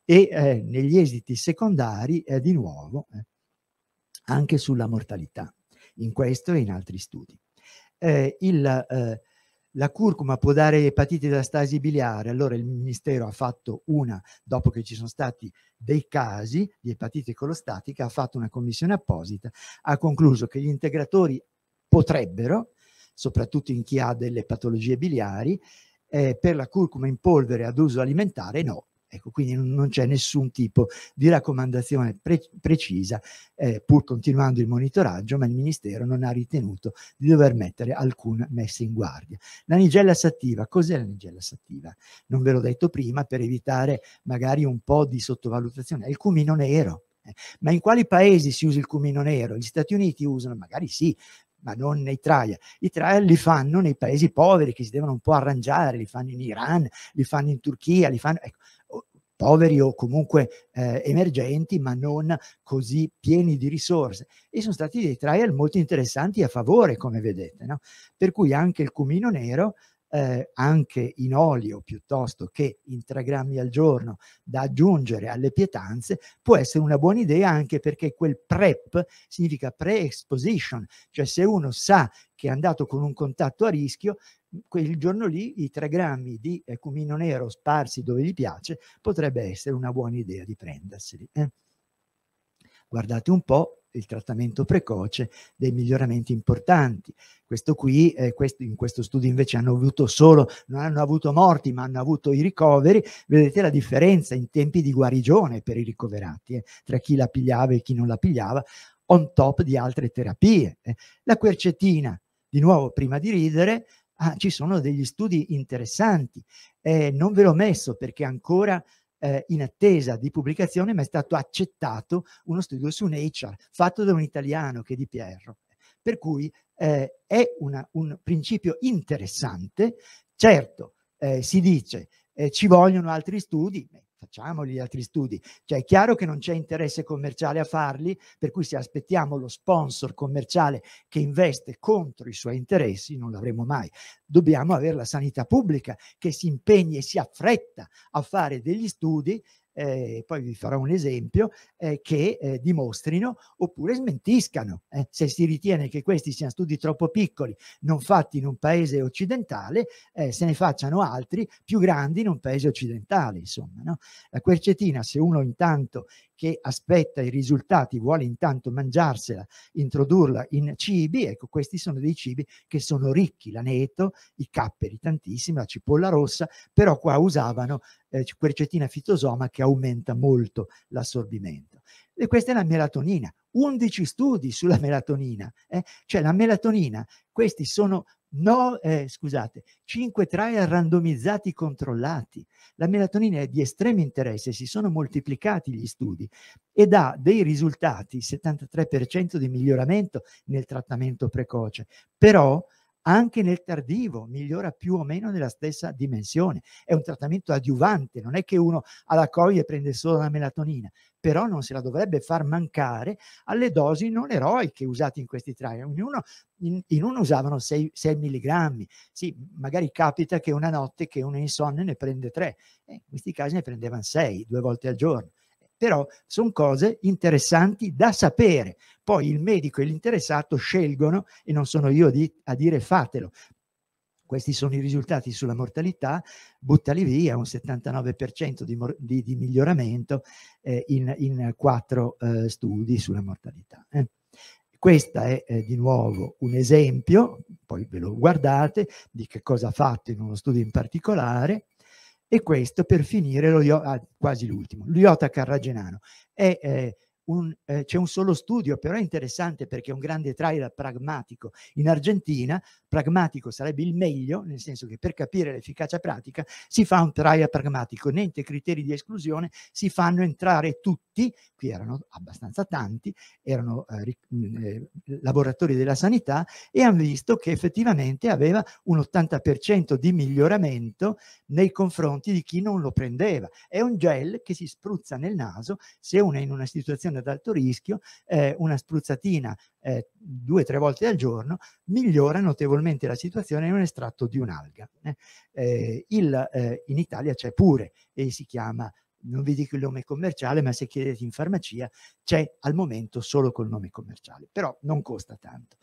Speaker 5: E eh, negli esiti secondari, eh, di nuovo, eh, anche sulla mortalità, in questo e in altri studi eh, il, eh, la curcuma può dare epatite da stasi biliare, allora il Ministero ha fatto una, dopo che ci sono stati dei casi di epatite colostatica, ha fatto una commissione apposita, ha concluso che gli integratori potrebbero, soprattutto in chi ha delle patologie biliari, eh, per la curcuma in polvere ad uso alimentare no, Ecco, quindi non c'è nessun tipo di raccomandazione pre precisa, eh, pur continuando il monitoraggio, ma il Ministero non ha ritenuto di dover mettere alcuna messa in guardia. La nigella sattiva, cos'è la nigella sattiva? Non ve l'ho detto prima per evitare magari un po' di sottovalutazione, è il cumino nero. Eh, ma in quali paesi si usa il cumino nero? Gli Stati Uniti usano, magari sì, ma non nei trial. I trial li fanno nei paesi poveri che si devono un po' arrangiare, li fanno in Iran, li fanno in Turchia, li fanno... Ecco, poveri o comunque eh, emergenti, ma non così pieni di risorse. E sono stati dei trial molto interessanti a favore, come vedete. No? Per cui anche il cumino nero, eh, anche in olio piuttosto che in 3 grammi al giorno da aggiungere alle pietanze, può essere una buona idea anche perché quel prep significa pre-exposition, cioè se uno sa che è andato con un contatto a rischio, quel giorno lì i tre grammi di eh, cumino nero sparsi dove gli piace potrebbe essere una buona idea di prenderseli. Eh? Guardate un po' il trattamento precoce dei miglioramenti importanti. Questo qui, eh, questo, in questo studio invece hanno avuto solo, non hanno avuto morti, ma hanno avuto i ricoveri. Vedete la differenza in tempi di guarigione per i ricoverati, eh, tra chi la pigliava e chi non la pigliava, on top di altre terapie. Eh. La quercetina, di nuovo prima di ridere, Ah, ci sono degli studi interessanti, eh, non ve l'ho messo perché ancora eh, in attesa di pubblicazione, ma è stato accettato uno studio su Nature fatto da un italiano che è di Pierro. Per cui eh, è una, un principio interessante, certo eh, si dice eh, ci vogliono altri studi, facciamo gli altri studi. Cioè è chiaro che non c'è interesse commerciale a farli, per cui se aspettiamo lo sponsor commerciale che investe contro i suoi interessi non l'avremo mai. Dobbiamo avere la sanità pubblica che si impegni e si affretta a fare degli studi eh, poi vi farò un esempio, eh, che eh, dimostrino oppure smentiscano. Eh, se si ritiene che questi siano studi troppo piccoli, non fatti in un paese occidentale, eh, se ne facciano altri più grandi in un paese occidentale, insomma. No? La quercetina, se uno intanto che aspetta i risultati, vuole intanto mangiarsela, introdurla in cibi, ecco questi sono dei cibi che sono ricchi, l'aneto, i capperi tantissimi, la cipolla rossa, però qua usavano eh, quercetina fitosoma che aumenta molto l'assorbimento. E questa è la melatonina. 11 studi sulla melatonina. Eh? Cioè la melatonina, questi sono no, eh, scusate, 5 trial randomizzati controllati. La melatonina è di estremo interesse, si sono moltiplicati gli studi e dà dei risultati, 73% di miglioramento nel trattamento precoce. Però anche nel tardivo migliora più o meno nella stessa dimensione. È un trattamento adiuvante, non è che uno alla COVID prende solo la melatonina, però non se la dovrebbe far mancare alle dosi non eroiche usate in questi trial. Ognuno, in, in, uno usavano 6, 6 mg, sì, magari capita che una notte che uno è insonne ne prende 3, eh, in questi casi ne prendevano 6 due volte al giorno però sono cose interessanti da sapere. Poi il medico e l'interessato scelgono, e non sono io di, a dire fatelo, questi sono i risultati sulla mortalità, buttali via un 79% di, di, di, miglioramento eh, in, in, quattro eh, studi sulla mortalità. Eh. Questo è eh, di nuovo un esempio, poi ve lo guardate, di che cosa ha fatto in uno studio in particolare, e questo per finire, lo, ah, quasi l'ultimo, l'Iota Carragenano. È eh, eh, c'è un solo studio, però è interessante perché è un grande trial pragmatico. In Argentina pragmatico sarebbe il meglio, nel senso che per capire l'efficacia pratica si fa un trial pragmatico, niente criteri di esclusione, si fanno entrare tutti, qui erano abbastanza tanti, erano eh, mm, eh, laboratori della sanità e hanno visto che effettivamente aveva un 80% di miglioramento nei confronti di chi non lo prendeva. È un gel che si spruzza nel naso se uno è in una situazione persone ad alto rischio, eh, una spruzzatina eh, due o tre volte al giorno migliora notevolmente la situazione in un estratto di un'alga. Eh, eh il, eh, in Italia c'è pure e si chiama non vi dico il nome commerciale, ma se chiedete in farmacia c'è al momento solo col nome commerciale, però non costa tanto.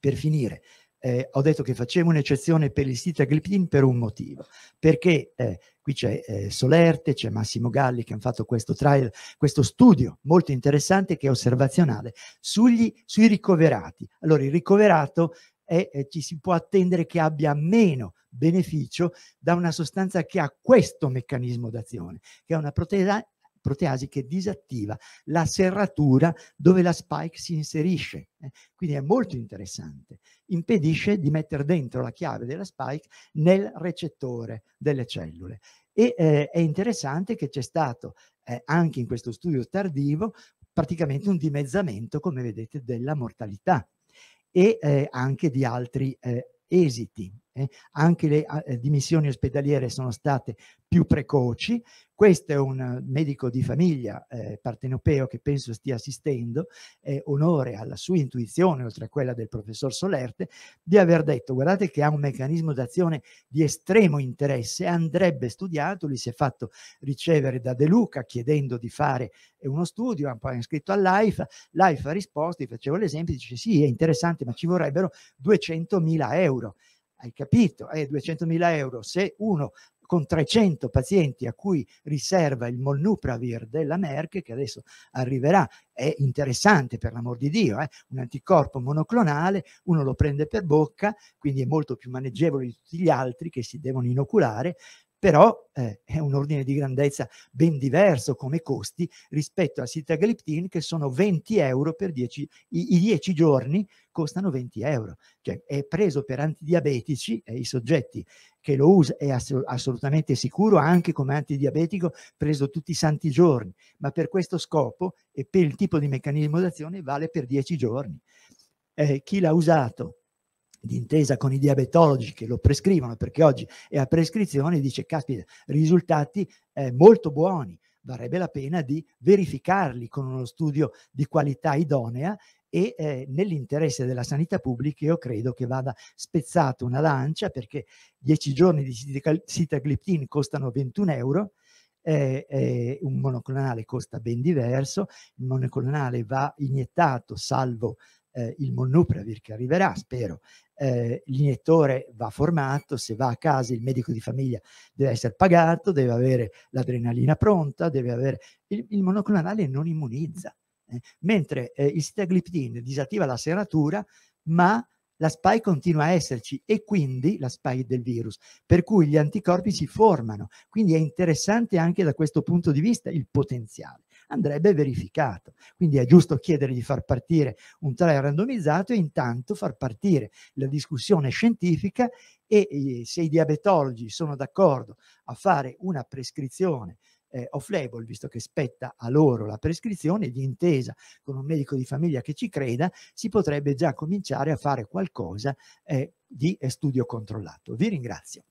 Speaker 5: Per finire, eh, ho detto che facevo un'eccezione per il sitagliptin per un motivo, perché eh, Qui c'è eh, Solerte, c'è Massimo Galli che hanno fatto questo trial, questo studio molto interessante che è osservazionale sugli, sui ricoverati. Allora il ricoverato è, eh, ci si può attendere che abbia meno beneficio da una sostanza che ha questo meccanismo d'azione, che è una proteina, proteasi che disattiva la serratura dove la spike si inserisce. Eh. Quindi è molto interessante. Impedisce di mettere dentro la chiave della spike nel recettore delle cellule. E eh, è interessante che c'è stato eh, anche in questo studio tardivo praticamente un dimezzamento, come vedete, della mortalità e eh, anche di altri eh, esiti. anche le dimissioni ospedaliere sono state più precoci, questo è un medico di famiglia eh, partenopeo che penso stia assistendo, eh, onore alla sua intuizione, oltre a quella del professor Solerte, di aver detto guardate che ha un meccanismo d'azione di estremo interesse, andrebbe studiato, lui si è fatto ricevere da De Luca chiedendo di fare uno studio, ha poi iscritto all'AIFA, l'AIFA ha risposto, gli facevo l'esempio, dice sì è interessante ma ci vorrebbero 200.000 euro hai capito, eh, 200.000 euro, se uno con 300 pazienti a cui riserva il Molnupravir della Merck, che adesso arriverà, è interessante per l'amor di Dio, eh? un anticorpo monoclonale, uno lo prende per bocca, quindi è molto più maneggevole di tutti gli altri che si devono inoculare, però eh, è un ordine di grandezza ben diverso come costi rispetto al sitagliptin che sono 20 euro per 10, i, i 10 giorni costano 20 euro, cioè è preso per antidiabetici eh, i soggetti che lo usa, è assolutamente sicuro anche come antidiabetico preso tutti i santi giorni, ma per questo scopo e per il tipo di meccanismo d'azione vale per 10 giorni. Eh, chi l'ha usato d'intesa con i diabetologi che lo prescrivono, perché oggi è a prescrizione, dice, caspita, risultati eh, molto buoni, varrebbe la pena di verificarli con uno studio di qualità idonea e eh, nell'interesse della sanità pubblica io credo che vada spezzata una lancia perché 10 giorni di sitagliptin costano 21 euro, eh, eh, un monoclonale costa ben diverso, il monoclonale va iniettato salvo eh, il monupravir che arriverà, spero, eh, l'iniettore va formato, se va a casa il medico di famiglia deve essere pagato, deve avere l'adrenalina pronta, deve avere... Il, il monoclonale non immunizza, eh, mentre eh, il sitagliptin disattiva la serratura, ma la spy continua a esserci e quindi la spy del virus, per cui gli anticorpi si formano. Quindi è interessante anche da questo punto di vista il potenziale. Andrebbe verificato. Quindi è giusto chiedere di far partire un trial randomizzato e intanto far partire la discussione scientifica e eh, se i diabetologi sono d'accordo a fare una prescrizione eh, off-label, visto che spetta a loro la prescrizione, di intesa con un medico di famiglia che ci creda, si potrebbe già cominciare a fare qualcosa eh, di eh, studio controllato. Vi ringrazio.